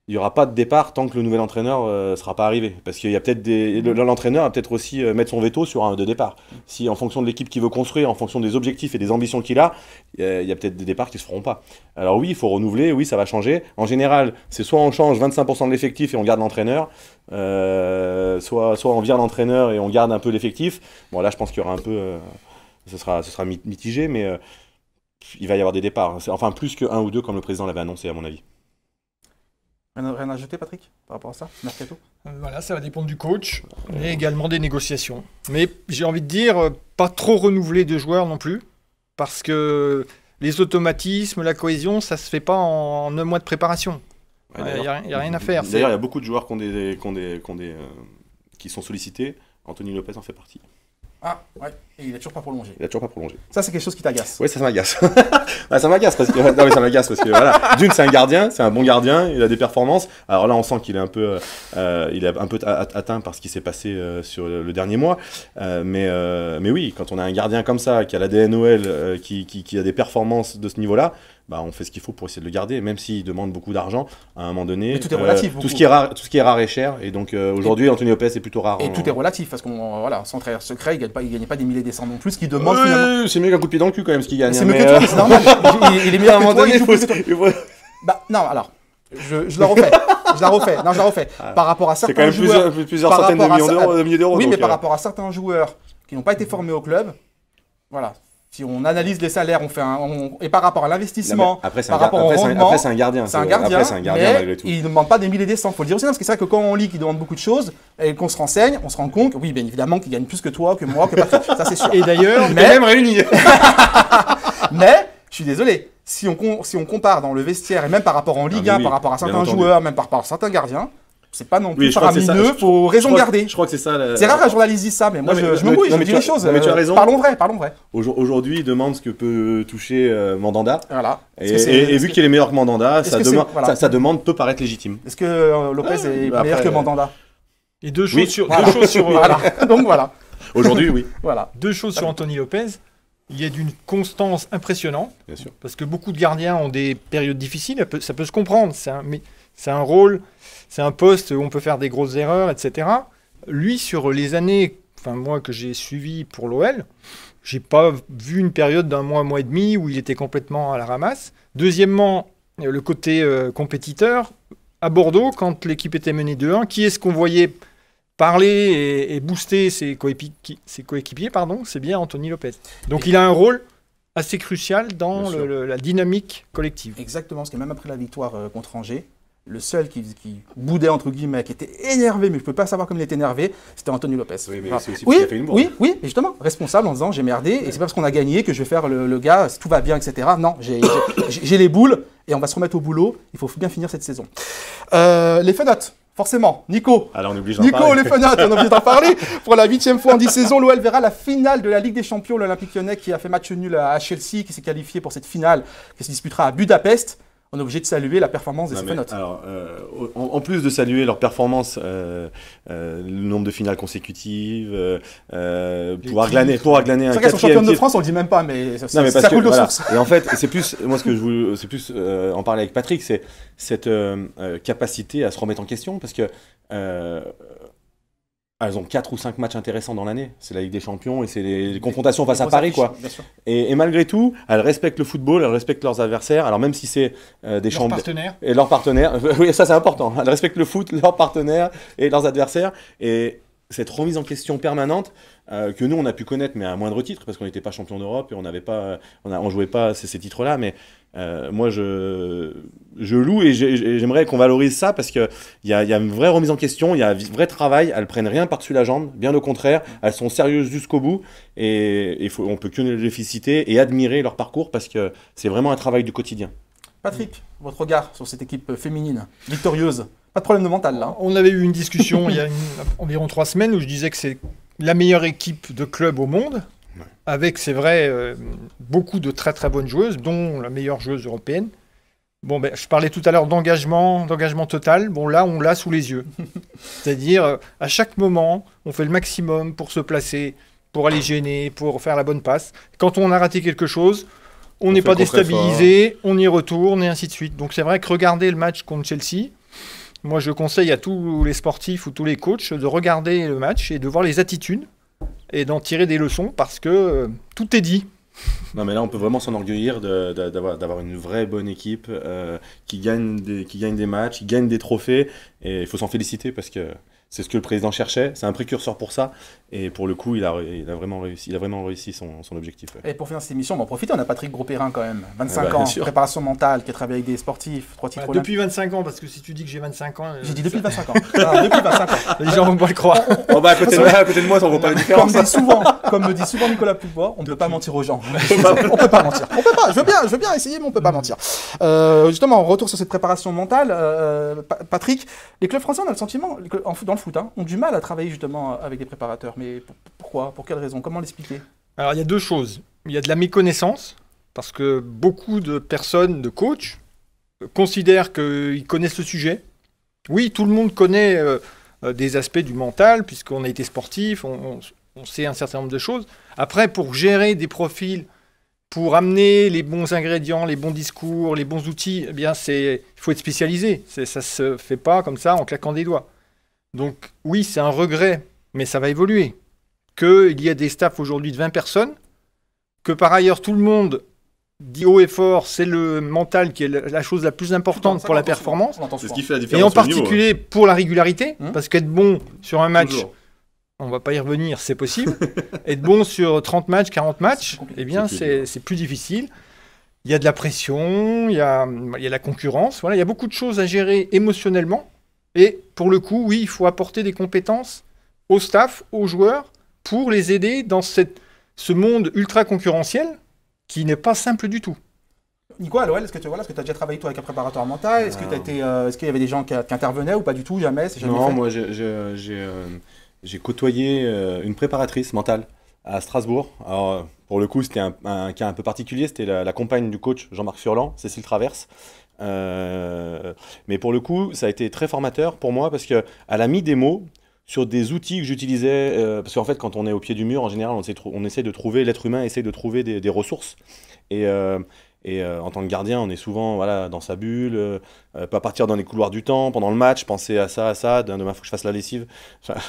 il n'y aura pas de départ tant que le nouvel entraîneur ne euh, sera pas arrivé. Parce qu'il y a peut-être des. L'entraîneur va peut-être aussi euh, mettre son veto sur un de départ. Si en fonction de l'équipe qu'il veut construire, en fonction des objectifs et des ambitions qu'il a, il y a peut-être des départs qui ne se feront pas. Alors oui, il faut renouveler, oui, ça va changer. En général, c'est soit on change 25% de l'effectif et on garde l'entraîneur, euh, soit, soit on vire l'entraîneur et on garde un peu l'effectif. Bon là je pense qu'il y aura un peu. ce, sera, ce sera mitigé, mais il va y avoir des départs. Enfin plus que un ou deux comme le président l'avait annoncé à mon avis. Rien à ajouter, Patrick, par rapport à ça Mercato euh, Voilà, ça va dépendre du coach et également des négociations. Mais j'ai envie de dire, euh, pas trop renouveler de joueurs non plus, parce que les automatismes, la cohésion, ça se fait pas en, un mois de préparation. Il n'y a, rien à faire. D'ailleurs, il y a beaucoup de joueurs des, euh, qui sont sollicités. Anthony Lopez en fait partie. Ah, ouais. Et il n'a toujours pas prolongé. Il n'a toujours pas prolongé. Ça, c'est quelque chose qui t'agace. Oui, ça, m'agace. ça m'agace parce que. Non, parce que voilà. D'une, c'est un gardien, c'est un bon gardien, il a des performances. Alors là, on sent qu'il est un peu, euh, il est un peu atteint par ce qui s'est passé euh, sur le, dernier mois. Euh, mais, mais oui, quand on a un gardien comme ça, qui a la DNOL, qui, qui, a des performances de ce niveau-là, bah, on fait ce qu'il faut pour essayer de le garder, même s'il demande beaucoup d'argent, à un moment donné. Mais tout est relatif. Euh, tout, ce qui est rare, tout ce qui est rare est cher, et donc euh, aujourd'hui, Anthony Lopez est plutôt rare. Et tout est relatif, parce qu'on, voilà, sans secret, il ne gagne, pas, pas des milliers des cents non plus, qui demande. c'est mieux qu'un coup de pied dans le cul quand même, ce qu'il gagne. C'est hein, mieux que toi, euh, c'est normal. il, est mieux à un moment donné. Bah, non, alors, je, je la refais. je la refais. Non, je la refais. Ah. par rapport à certains joueurs. C'est quand même plusieurs, centaines de millions d'euros. Oui, mais par rapport à certains joueurs qui n'ont pas été formés au club, voilà, si on analyse les salaires, on fait un, et par rapport à l'investissement, après c'est un, gardien, c'est un gardien, après, un gardien malgré tout. Il ne demande pas des milliers des cents, faut le dire aussi, parce que c'est vrai que quand on lit qu'il demande beaucoup de choses et qu'on se renseigne, on se rend compte, oui, bien évidemment, qu'il gagne plus que toi, que moi, que Patrick, ça c'est sûr. Et d'ailleurs, mais... même réunis. mais je suis désolé, si on, si on compare dans le vestiaire et même par rapport en Ligue 1, ah, par rapport à certains joueurs, même par rapport à certains gardiens, c'est pas non plus oui, Il faut raison garder. je crois que c'est ça. La... C'est rare qu'un hein, journaliste dise ça, mais moi je me je, je me mouille, dis les choses. mais tu as euh, raison. Parlons vrai, parlons vrai. Aujourd'hui, demande ce que peut toucher euh, Mandanda. Voilà. Et, vu qu'il est meilleur que Mandanda, sa demande, ça, demande peut paraître légitime. Est-ce que euh, Lopez est bah, meilleur que Mandanda Et deux choses sur. Deux choses sur voilà. Donc voilà. Aujourd'hui, oui. voilà. Deux choses sur Anthony Lopez. Il est d'une constance impressionnante. Bien sûr. Parce que beaucoup de gardiens ont des périodes difficiles. Ça peut se comprendre. Mais c'est un rôle, c'est un poste où on peut faire des grosses erreurs, etc. Lui, sur les années, enfin moi que j'ai suivi pour l'OL, j'ai pas vu une période d'un mois, un mois et demi où il était complètement à la ramasse. Deuxièmement, le côté euh, compétiteur. À Bordeaux, quand l'équipe était menée 2-1, qui est-ce qu'on voyait parler et, booster ses, coéquipiers pardon, C'est bien Anthony Lopez. Donc il a un rôle assez crucial dans la dynamique collective. Exactement, qui est même après la victoire euh, contre Angers, le seul qui, boudait, entre guillemets, qui était énervé, mais je ne peux pas savoir comme il était énervé, c'était Anthony Lopez. Oui, mais c'est aussi oui, fait une Oui, justement, responsable en disant j'ai merdé, et c'est pas parce qu'on a gagné que je vais faire le, gars, tout va bien, etc. Non, j'ai les boules, et on va se remettre au boulot, il faut bien finir cette saison. Euh, les fenotes. Forcément, Nico. Alors ah, on oublie Nico, les fenotes, on oublie d'en parler. Pour la huitième fois en dix saisons, l'OL verra la finale de la Ligue des Champions, l'Olympique Lyonnais qui a fait match nul à Chelsea, qui s'est qualifié pour cette finale qui se disputera à Budapest on est obligé de saluer la performance des Spainotes. Alors, euh, en, plus de saluer leur performance, euh, euh le nombre de finales consécutives, euh, pouvoir, glaner, pouvoir glaner un quatrième titre. championne de France, on le dit même pas, mais ça, ça coule de source. Et en fait, c'est plus, moi ce que je voulais, c'est plus en parler avec Patrick, c'est cette capacité à se remettre en question, parce que ah, elles ont 4 ou 5 matchs intéressants dans l'année. C'est la Ligue des Champions et c'est les, confrontations face à Paris. quoi. Et, malgré tout, elles respectent le football, elles respectent leurs adversaires. Alors même si c'est euh, des champions. Et leurs partenaires. oui, ça c'est important. Elles respectent le foot, leurs partenaires et leurs adversaires. Et, cette remise en question permanente euh, que nous on a pu connaître mais à moindre titre parce qu'on n'était pas champion d'Europe et on n'avait pas on, a, jouait pas ces, titres là mais euh, moi je je loue et j'aimerais qu'on valorise ça parce que il y a, une vraie remise en question il y a un vrai travail elles prennent rien par dessus la jambe bien au contraire elles sont sérieuses jusqu'au bout et, il faut, on peut que les féliciter et admirer leur parcours parce que c'est vraiment un travail du quotidien Patrick votre regard sur cette équipe féminine victorieuse pas de problème de mental là. On avait eu une discussion il y a environ trois semaines où je disais que c'est la meilleure équipe de club au monde, avec, c'est vrai, euh, beaucoup de très très bonnes joueuses, dont la meilleure joueuse européenne. Bon, ben, je parlais tout à l'heure d'engagement, d'engagement total. Bon, là, on l'a sous les yeux. C'est-à-dire, euh, à chaque moment, on fait le maximum pour se placer, pour aller gêner, pour faire la bonne passe. Quand on a raté quelque chose, on n'est pas déstabilisé, on y retourne et ainsi de suite. Donc, c'est vrai que regarder le match contre Chelsea, moi, je conseille à tous les sportifs ou tous les coachs de regarder le match et de voir les attitudes et d'en tirer des leçons parce que euh, tout est dit. Non mais là on peut vraiment s'enorgueillir d'avoir une vraie bonne équipe euh, qui, gagne qui gagne des matchs, qui gagne des trophées et il faut s'en féliciter parce que c'est ce que le président cherchait, c'est un précurseur pour ça, et pour le coup, il a, il a vraiment, réussi, il a vraiment réussi son, objectif. Et pour finir cette émission, on va en profiter, on a Patrick Goupérin quand même, 25 eh ben, ans, préparation mentale, qui a travaillé avec des sportifs, trois titres. depuis 25 ans, parce que si tu dis que j'ai 25 ans. J'ai dit euh, depuis 25 ans. depuis 25 ans. Les gens vont pas le croire. Oh, oh, oh, bah, à, côté de, moi, ça ne vaut pas la différence. Comme, me dit souvent Nicolas Poubois, on ne peut pas mentir aux gens. on peut pas mentir. On peut pas, je veux bien, je veux bien essayer, mais on peut pas mentir. Euh, justement, en retour sur cette préparation mentale, euh, Patrick, les clubs français, on a le sentiment, Hein. ont du mal à travailler justement avec des préparateurs. Mais pourquoi Pour quelles raisons Comment l'expliquer Alors il y a deux choses. Il y a de la méconnaissance, parce que beaucoup de personnes, de coachs, considèrent qu'ils connaissent le sujet. Oui, tout le monde connaît euh, euh, des aspects du mental, puisqu'on a été sportif, on, sait un certain nombre de choses. Après, pour gérer des profils, pour amener les bons ingrédients, les bons discours, les bons outils, eh bien, c'est, il faut être spécialisé. ça ne se fait pas comme ça en claquant des doigts. Donc oui, c'est un regret, mais ça va évoluer. Qu'il y a des staffs aujourd'hui de 20 personnes, que par ailleurs tout le monde dit haut et fort, c'est le mental qui est la chose la plus importante pour la performance. C'est ce qui fait la différence. Et en hein. particulier pour la régularité, hein parce qu'être bon sur un match... on on va pas y revenir, c'est possible. Être bon sur 30 matchs, 40 matchs, eh bien, c'est plus difficile. Il y a de la pression, il y a, il la concurrence, voilà, il y a beaucoup de choses à gérer émotionnellement. Et pour le coup, oui, il faut apporter des compétences au staff, aux joueurs, pour les aider dans cette, ce monde ultra concurrentiel qui n'est pas simple du tout. Nico, à est-ce que tu as déjà travaillé toi avec un préparateur mental Est-ce euh. Euh, qu'il est y avait des gens qui, intervenaient ou pas du tout Jamais, Non, moi euh, j'ai côtoyé une préparatrice mentale à Strasbourg. Alors, pour le coup, c'était un, cas un peu particulier. C'était la, la, compagne du coach Jean-Marc Furlan, Cécile Traverse, euh, mais pour le coup, ça a été très formateur pour moi parce qu'elle a mis des mots sur des outils que j'utilisais. Euh, parce qu'en fait, quand on est au pied du mur, en général, on, essaie, on essaie de trouver, l'être humain essaie de trouver des, ressources. Et, euh, et en tant que gardien, on est souvent voilà, dans sa bulle, pas partir dans les couloirs du temps, pendant le match, penser à ça, à ça, demain, il faut que je fasse la lessive. Enfin,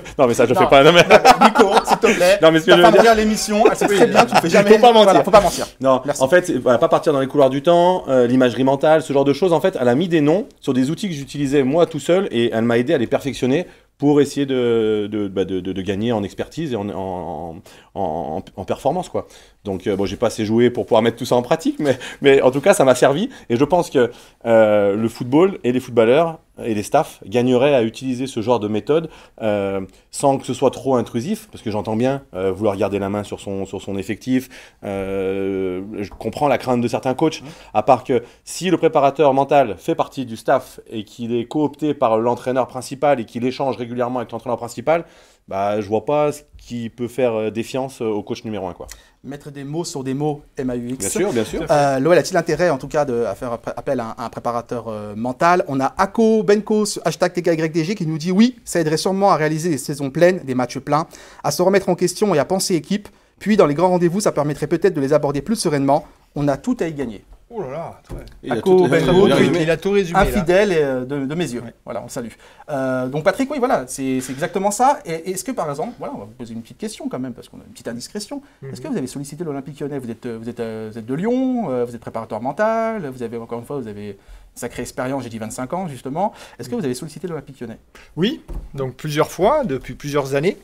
non, mais ça, je ne fais pas. Non, mais... Nico, s'il te plaît. Non, mais ce que l'émission, bien, tu fais jamais. Faut pas mentir. faut pas mentir. Non, en fait, pas partir dans les couloirs du temps, euh, l'imagerie mentale, ce genre de choses. En fait, elle a mis des noms sur des outils que j'utilisais moi tout seul et elle m'a aidé à les perfectionner pour essayer de, de, bah, de, gagner en expertise et en, en, en, performance, quoi. Donc, euh, bon, j'ai pas assez joué pour pouvoir mettre tout ça en pratique, mais, mais en tout cas, ça m'a servi. Et je pense que euh, le football et les footballeurs et les staffs gagneraient à utiliser ce genre de méthode euh, sans que ce soit trop intrusif, parce que j'entends bien euh, vouloir garder la main sur son, sur son effectif, euh, je comprends la crainte de certains coachs, mmh. à part que si le préparateur mental fait partie du staff et qu'il est coopté par l'entraîneur principal et qu'il échange régulièrement avec l'entraîneur principal, bah, je vois pas ce qui peut faire euh, défiance euh, au coach numéro un. Quoi. Mettre des mots sur des mots MAUX. Bien sûr, bien sûr. Euh, a-t-il intérêt, en tout cas, de, à faire appel à un, préparateur euh, mental On a Ako Benko, hashtag TKYDG, qui nous dit Oui, ça aiderait sûrement à réaliser des saisons pleines, des matchs pleins, à se remettre en question et à penser équipe. Puis, dans les grands rendez-vous, ça permettrait peut-être de les aborder plus sereinement. On a tout à y gagner. Oh là là, très... il, a tout, résumé, tout résumé. Infidèle euh, De, mes yeux. Voilà, on salue. Euh, donc Patrick, oui, voilà, c'est exactement ça. Et est-ce que par exemple, voilà, on va vous poser une petite question quand même, parce qu'on a une petite indiscrétion. Mhm. Est-ce que vous avez sollicité l'Olympique lyonnais vous êtes, euh, vous, êtes, vous êtes de Lyon, vous êtes préparateur mental, vous avez encore une fois, vous avez une sacrée expérience, j'ai dit 25 ans justement. Est-ce que vous avez sollicité l'Olympique lyonnais Oui, donc plusieurs fois, depuis plusieurs années.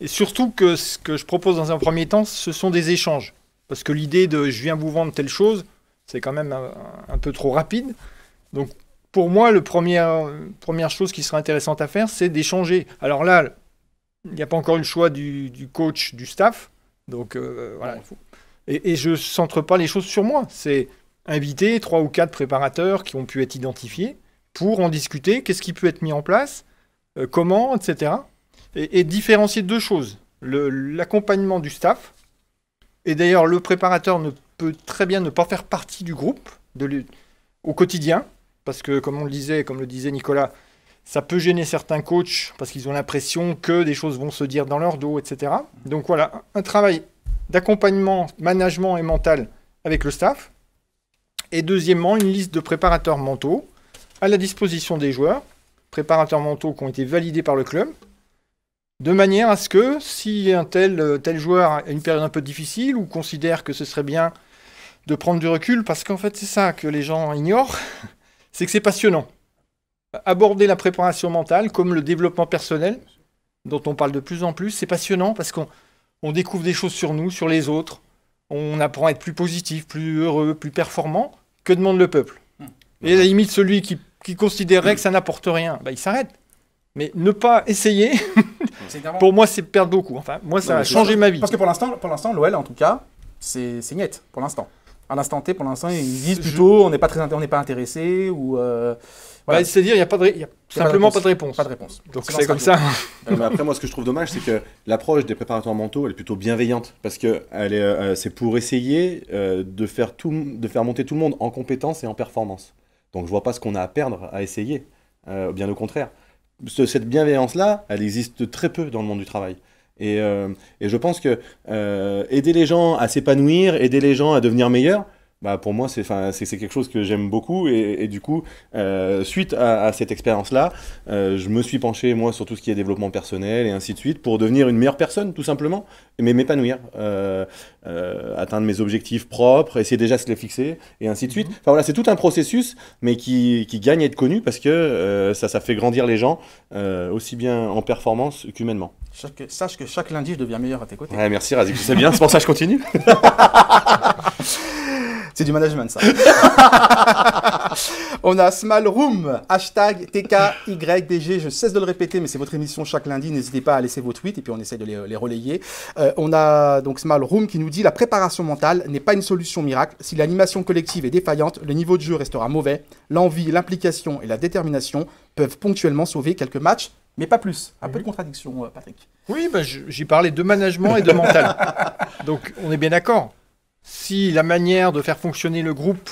Et surtout que ce que je propose dans un premier temps, ce sont des échanges. Parce que l'idée de je viens vous vendre telle chose, c'est quand même un, peu trop rapide. Donc pour moi, la première, première chose qui serait intéressante à faire, c'est d'échanger. Alors là, il n'y a pas encore eu le choix du, coach, du staff. Donc euh, voilà. Et, je ne centre pas les choses sur moi. C'est inviter trois ou quatre préparateurs qui ont pu être identifiés pour en discuter. Qu'est-ce qui peut être mis en place euh, Comment Etc. Et, et, différencier deux choses. L'accompagnement du staff. Et d'ailleurs, le préparateur ne peut très bien ne pas faire partie du groupe au quotidien, parce que comme on le disait, comme le disait Nicolas, ça peut gêner certains coachs parce qu'ils ont l'impression que des choses vont se dire dans leur dos, etc. Donc voilà, un travail d'accompagnement, management et mental avec le staff. Et deuxièmement, une liste de préparateurs mentaux à la disposition des joueurs, préparateurs mentaux qui ont été validés par le club, de manière à ce que si un tel, euh, tel joueur a une période un peu difficile ou considère que ce serait bien de prendre du recul parce qu'en fait, c'est ça que les gens ignorent, c'est que c'est passionnant. Aborder la préparation mentale comme le développement personnel, dont on parle de plus en plus, c'est passionnant parce qu'on découvre des choses sur nous, sur les autres, on apprend à être plus positif, plus heureux, plus performant. Que demande le peuple Et à la limite, celui qui, considérait considérerait que ça n'apporte rien, bah, il s'arrête. Mais ne pas essayer, pour moi, c'est perdre beaucoup. Enfin, moi, ça a changé ma vie. Parce que pour l'instant, pour l'instant, l'OL, en tout cas, c'est net, pour l'instant à l'instant T, pour l'instant, ils disent plutôt on n'est pas, très, on pas intéressé ou. Euh, bah, c'est-à-dire, il n'y a, pas de simplement pas de, réponse. Pas de réponse. Donc c'est comme ça. Euh, après, moi, ce que je trouve dommage, c'est que l'approche des préparatoires mentaux, elle est plutôt bienveillante. Parce que euh, c'est pour essayer de, faire tout, de faire monter tout le monde en compétence et en performance. Donc je vois pas ce qu'on a à perdre à essayer. bien au contraire. cette bienveillance-là, elle existe très peu dans le monde du travail. Et, euh, et je pense que euh, aider les gens à s'épanouir, aider les gens à devenir meilleurs, bah pour moi, c'est quelque chose que j'aime beaucoup. Et, et, du coup, euh, suite à, à cette expérience-là, euh, je me suis penché, moi, sur tout ce qui est développement personnel et ainsi de suite, pour devenir une meilleure personne, tout simplement, mais m'épanouir, euh, euh atteindre mes objectifs propres, essayer déjà de se les fixer, et ainsi de suite. Mm-hmm. Enfin voilà, c'est tout un processus, mais qui, qui, gagne à être connu parce que ça, ça fait grandir les gens, aussi bien en performance qu'humainement sache que chaque lundi, je deviens meilleur à tes côtés. merci Razik, c'est bien, c'est pour ça que je continue. c'est du management, ça. On a Small Room, hashtag TKYDG. Je cesse de le répéter, mais c'est votre émission chaque lundi. N'hésitez pas à laisser vos tweets et puis on essaie de les, relayer. Euh, on a donc Small Room qui nous dit La préparation mentale n'est pas une solution miracle. Si l'animation collective est défaillante, le niveau de jeu restera mauvais. L'envie, l'implication et la détermination peuvent ponctuellement sauver quelques matchs mais pas plus. Un mhm. peu de contradiction, euh, Patrick. Oui, bah, j'y parlais de management et de mental. Donc on est bien d'accord. Si la manière de faire fonctionner le groupe,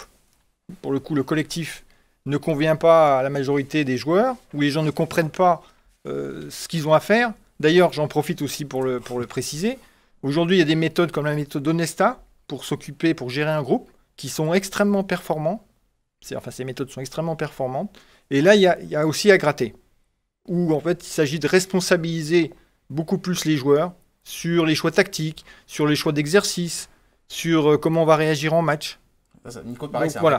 pour le coup le collectif, ne convient pas à la majorité des joueurs, ou les gens ne comprennent pas euh, ce qu'ils ont à faire, d'ailleurs j'en profite aussi pour le, préciser, aujourd'hui il y a des méthodes comme la méthode d'Honesta pour s'occuper, pour gérer un groupe, qui sont extrêmement performants. Enfin, ces méthodes sont extrêmement performantes. Et là, il y a aussi à gratter où en fait il s'agit de responsabiliser beaucoup plus les joueurs sur les choix tactiques, sur les choix d'exercice, sur euh, comment on va réagir en match. c'est un, dans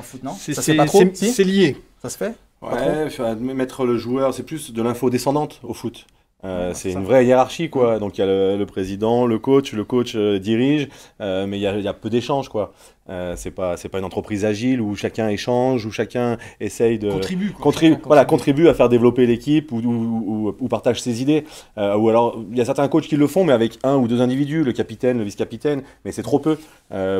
le foot, non C'est lié. Ça se fait Ouais, mettre le joueur, c'est plus de l'info descendante au foot. Euh, c'est une vraie hiérarchie, quoi. Donc, il y a le, président, le coach, le coach euh, dirige, euh, mais il y a, peu d'échanges, quoi. c'est pas, pas une entreprise agile où chacun échange, où chacun essaye de. Contribue, Voilà, contribue à faire développer l'équipe ou, partage ses idées. ou alors, il y a certains coachs qui le font, mais avec un ou deux individus, le capitaine, le vice-capitaine, mais c'est trop peu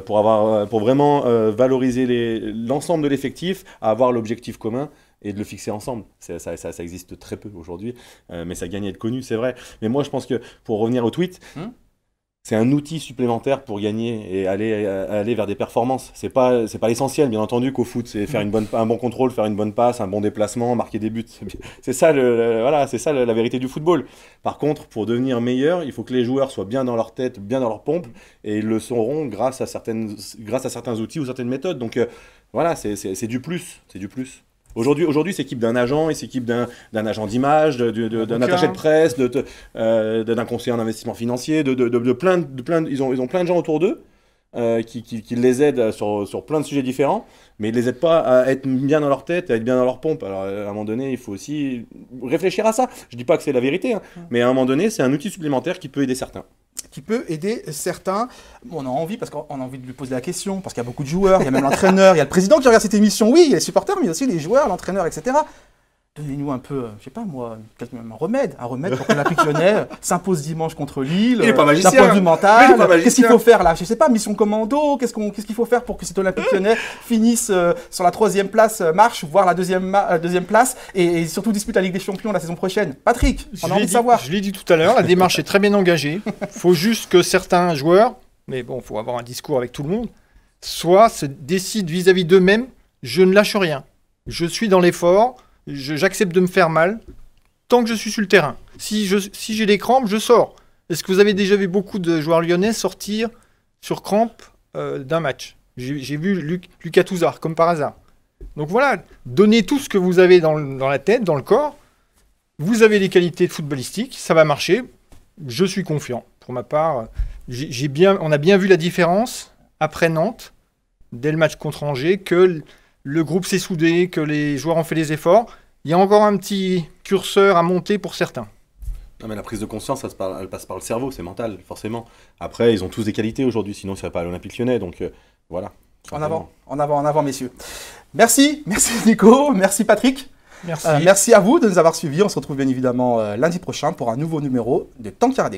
pour, avoir, pour vraiment valoriser l'ensemble de l'effectif, avoir l'objectif commun et de le fixer ensemble. Ça, existe très peu aujourd'hui, euh, mais ça gagne à être connu, c'est vrai. Mais moi, je pense que pour revenir au tweet, hmm c'est un outil supplémentaire pour gagner et aller, euh, aller vers des performances. C'est pas, c'est pas l'essentiel, bien entendu, qu'au foot, c'est faire hmm. une bonne, un bon contrôle, faire une bonne passe, un bon déplacement, marquer des buts. C'est ça, le, voilà, c'est ça la vérité du football. Par contre, pour devenir meilleur, il faut que les joueurs soient bien dans leur tête, bien dans leur pompe, et ils le seront grâce à, certaines, grâce à certains outils ou certaines méthodes. Donc euh, voilà, c'est, du plus, c'est du plus. Aujourd'hui, aujourd'hui, s'équipe d'un agent, s'équipe d'un, agent d'image, d'un attaché de presse, euh, d'un conseiller en investissement financier, de, de, ils, ont, ils ont plein de gens autour d'eux euh, qui, les aident sur, plein de sujets différents, mais ils ne les aident pas à être bien dans leur tête, à être bien dans leur pompe. Alors, à un moment donné, il faut aussi réfléchir à ça. Je ne dis pas que c'est la vérité, hein, mais à un moment donné, c'est un outil supplémentaire qui peut aider certains qui peut aider certains. On a envie, parce qu'on a envie de lui poser la question, parce qu'il y a beaucoup de joueurs, il y a même l'entraîneur, il y a le président qui regarde cette émission, oui, il y a les supporters, mais aussi les joueurs, l'entraîneur, etc. Donnez-nous un peu, euh, je sais pas moi, un remède, un remède pour que l'Olympique lyonnais euh, s'impose dimanche contre Lille. Il est pas euh, magicien. D'un point de vue mental, qu'est-ce qu'il faut faire là Je sais pas, mission commando, qu'est-ce qu'on, qu'est-ce qu'il faut faire pour que cet Olympique lyonnais finisse sur la troisième place, marche, voire la deuxième, deuxième place, et, surtout dispute la Ligue des Champions la saison prochaine. Patrick, on a envie de savoir. Je l'ai dit tout à l'heure, la démarche est très bien engagée. Faut juste que certains joueurs, mais bon, faut avoir un discours avec tout le monde, soit se décident vis-à-vis d'eux-mêmes, je ne lâche rien, je suis dans l'effort j'accepte de me faire mal tant que je suis sur le terrain. Si j'ai si des crampes, je sors. Est-ce que vous avez déjà vu beaucoup de joueurs lyonnais sortir sur crampes euh, d'un match J'ai vu Lucas Touzard, comme par hasard. Donc voilà, donnez tout ce que vous avez dans, la tête, dans le corps. Vous avez des qualités de footballistiques, ça va marcher. Je suis confiant. Pour ma part, j'ai bien, on a bien vu la différence après Nantes, dès le match contre Angers, que le groupe s'est soudé, que les joueurs ont fait des efforts. Il y a encore un petit curseur à monter pour certains. Non, mais la prise de conscience, elle passe par le cerveau, c'est mental, forcément. Après, ils ont tous des qualités aujourd'hui, sinon ça ne pas à l'Olympique lyonnais. Donc euh, voilà. En avant, en avant, en avant, messieurs. Merci, merci Nico, merci Patrick. Euh, merci. à vous de nous avoir suivis. On se retrouve bien évidemment euh, lundi prochain pour un nouveau numéro de a à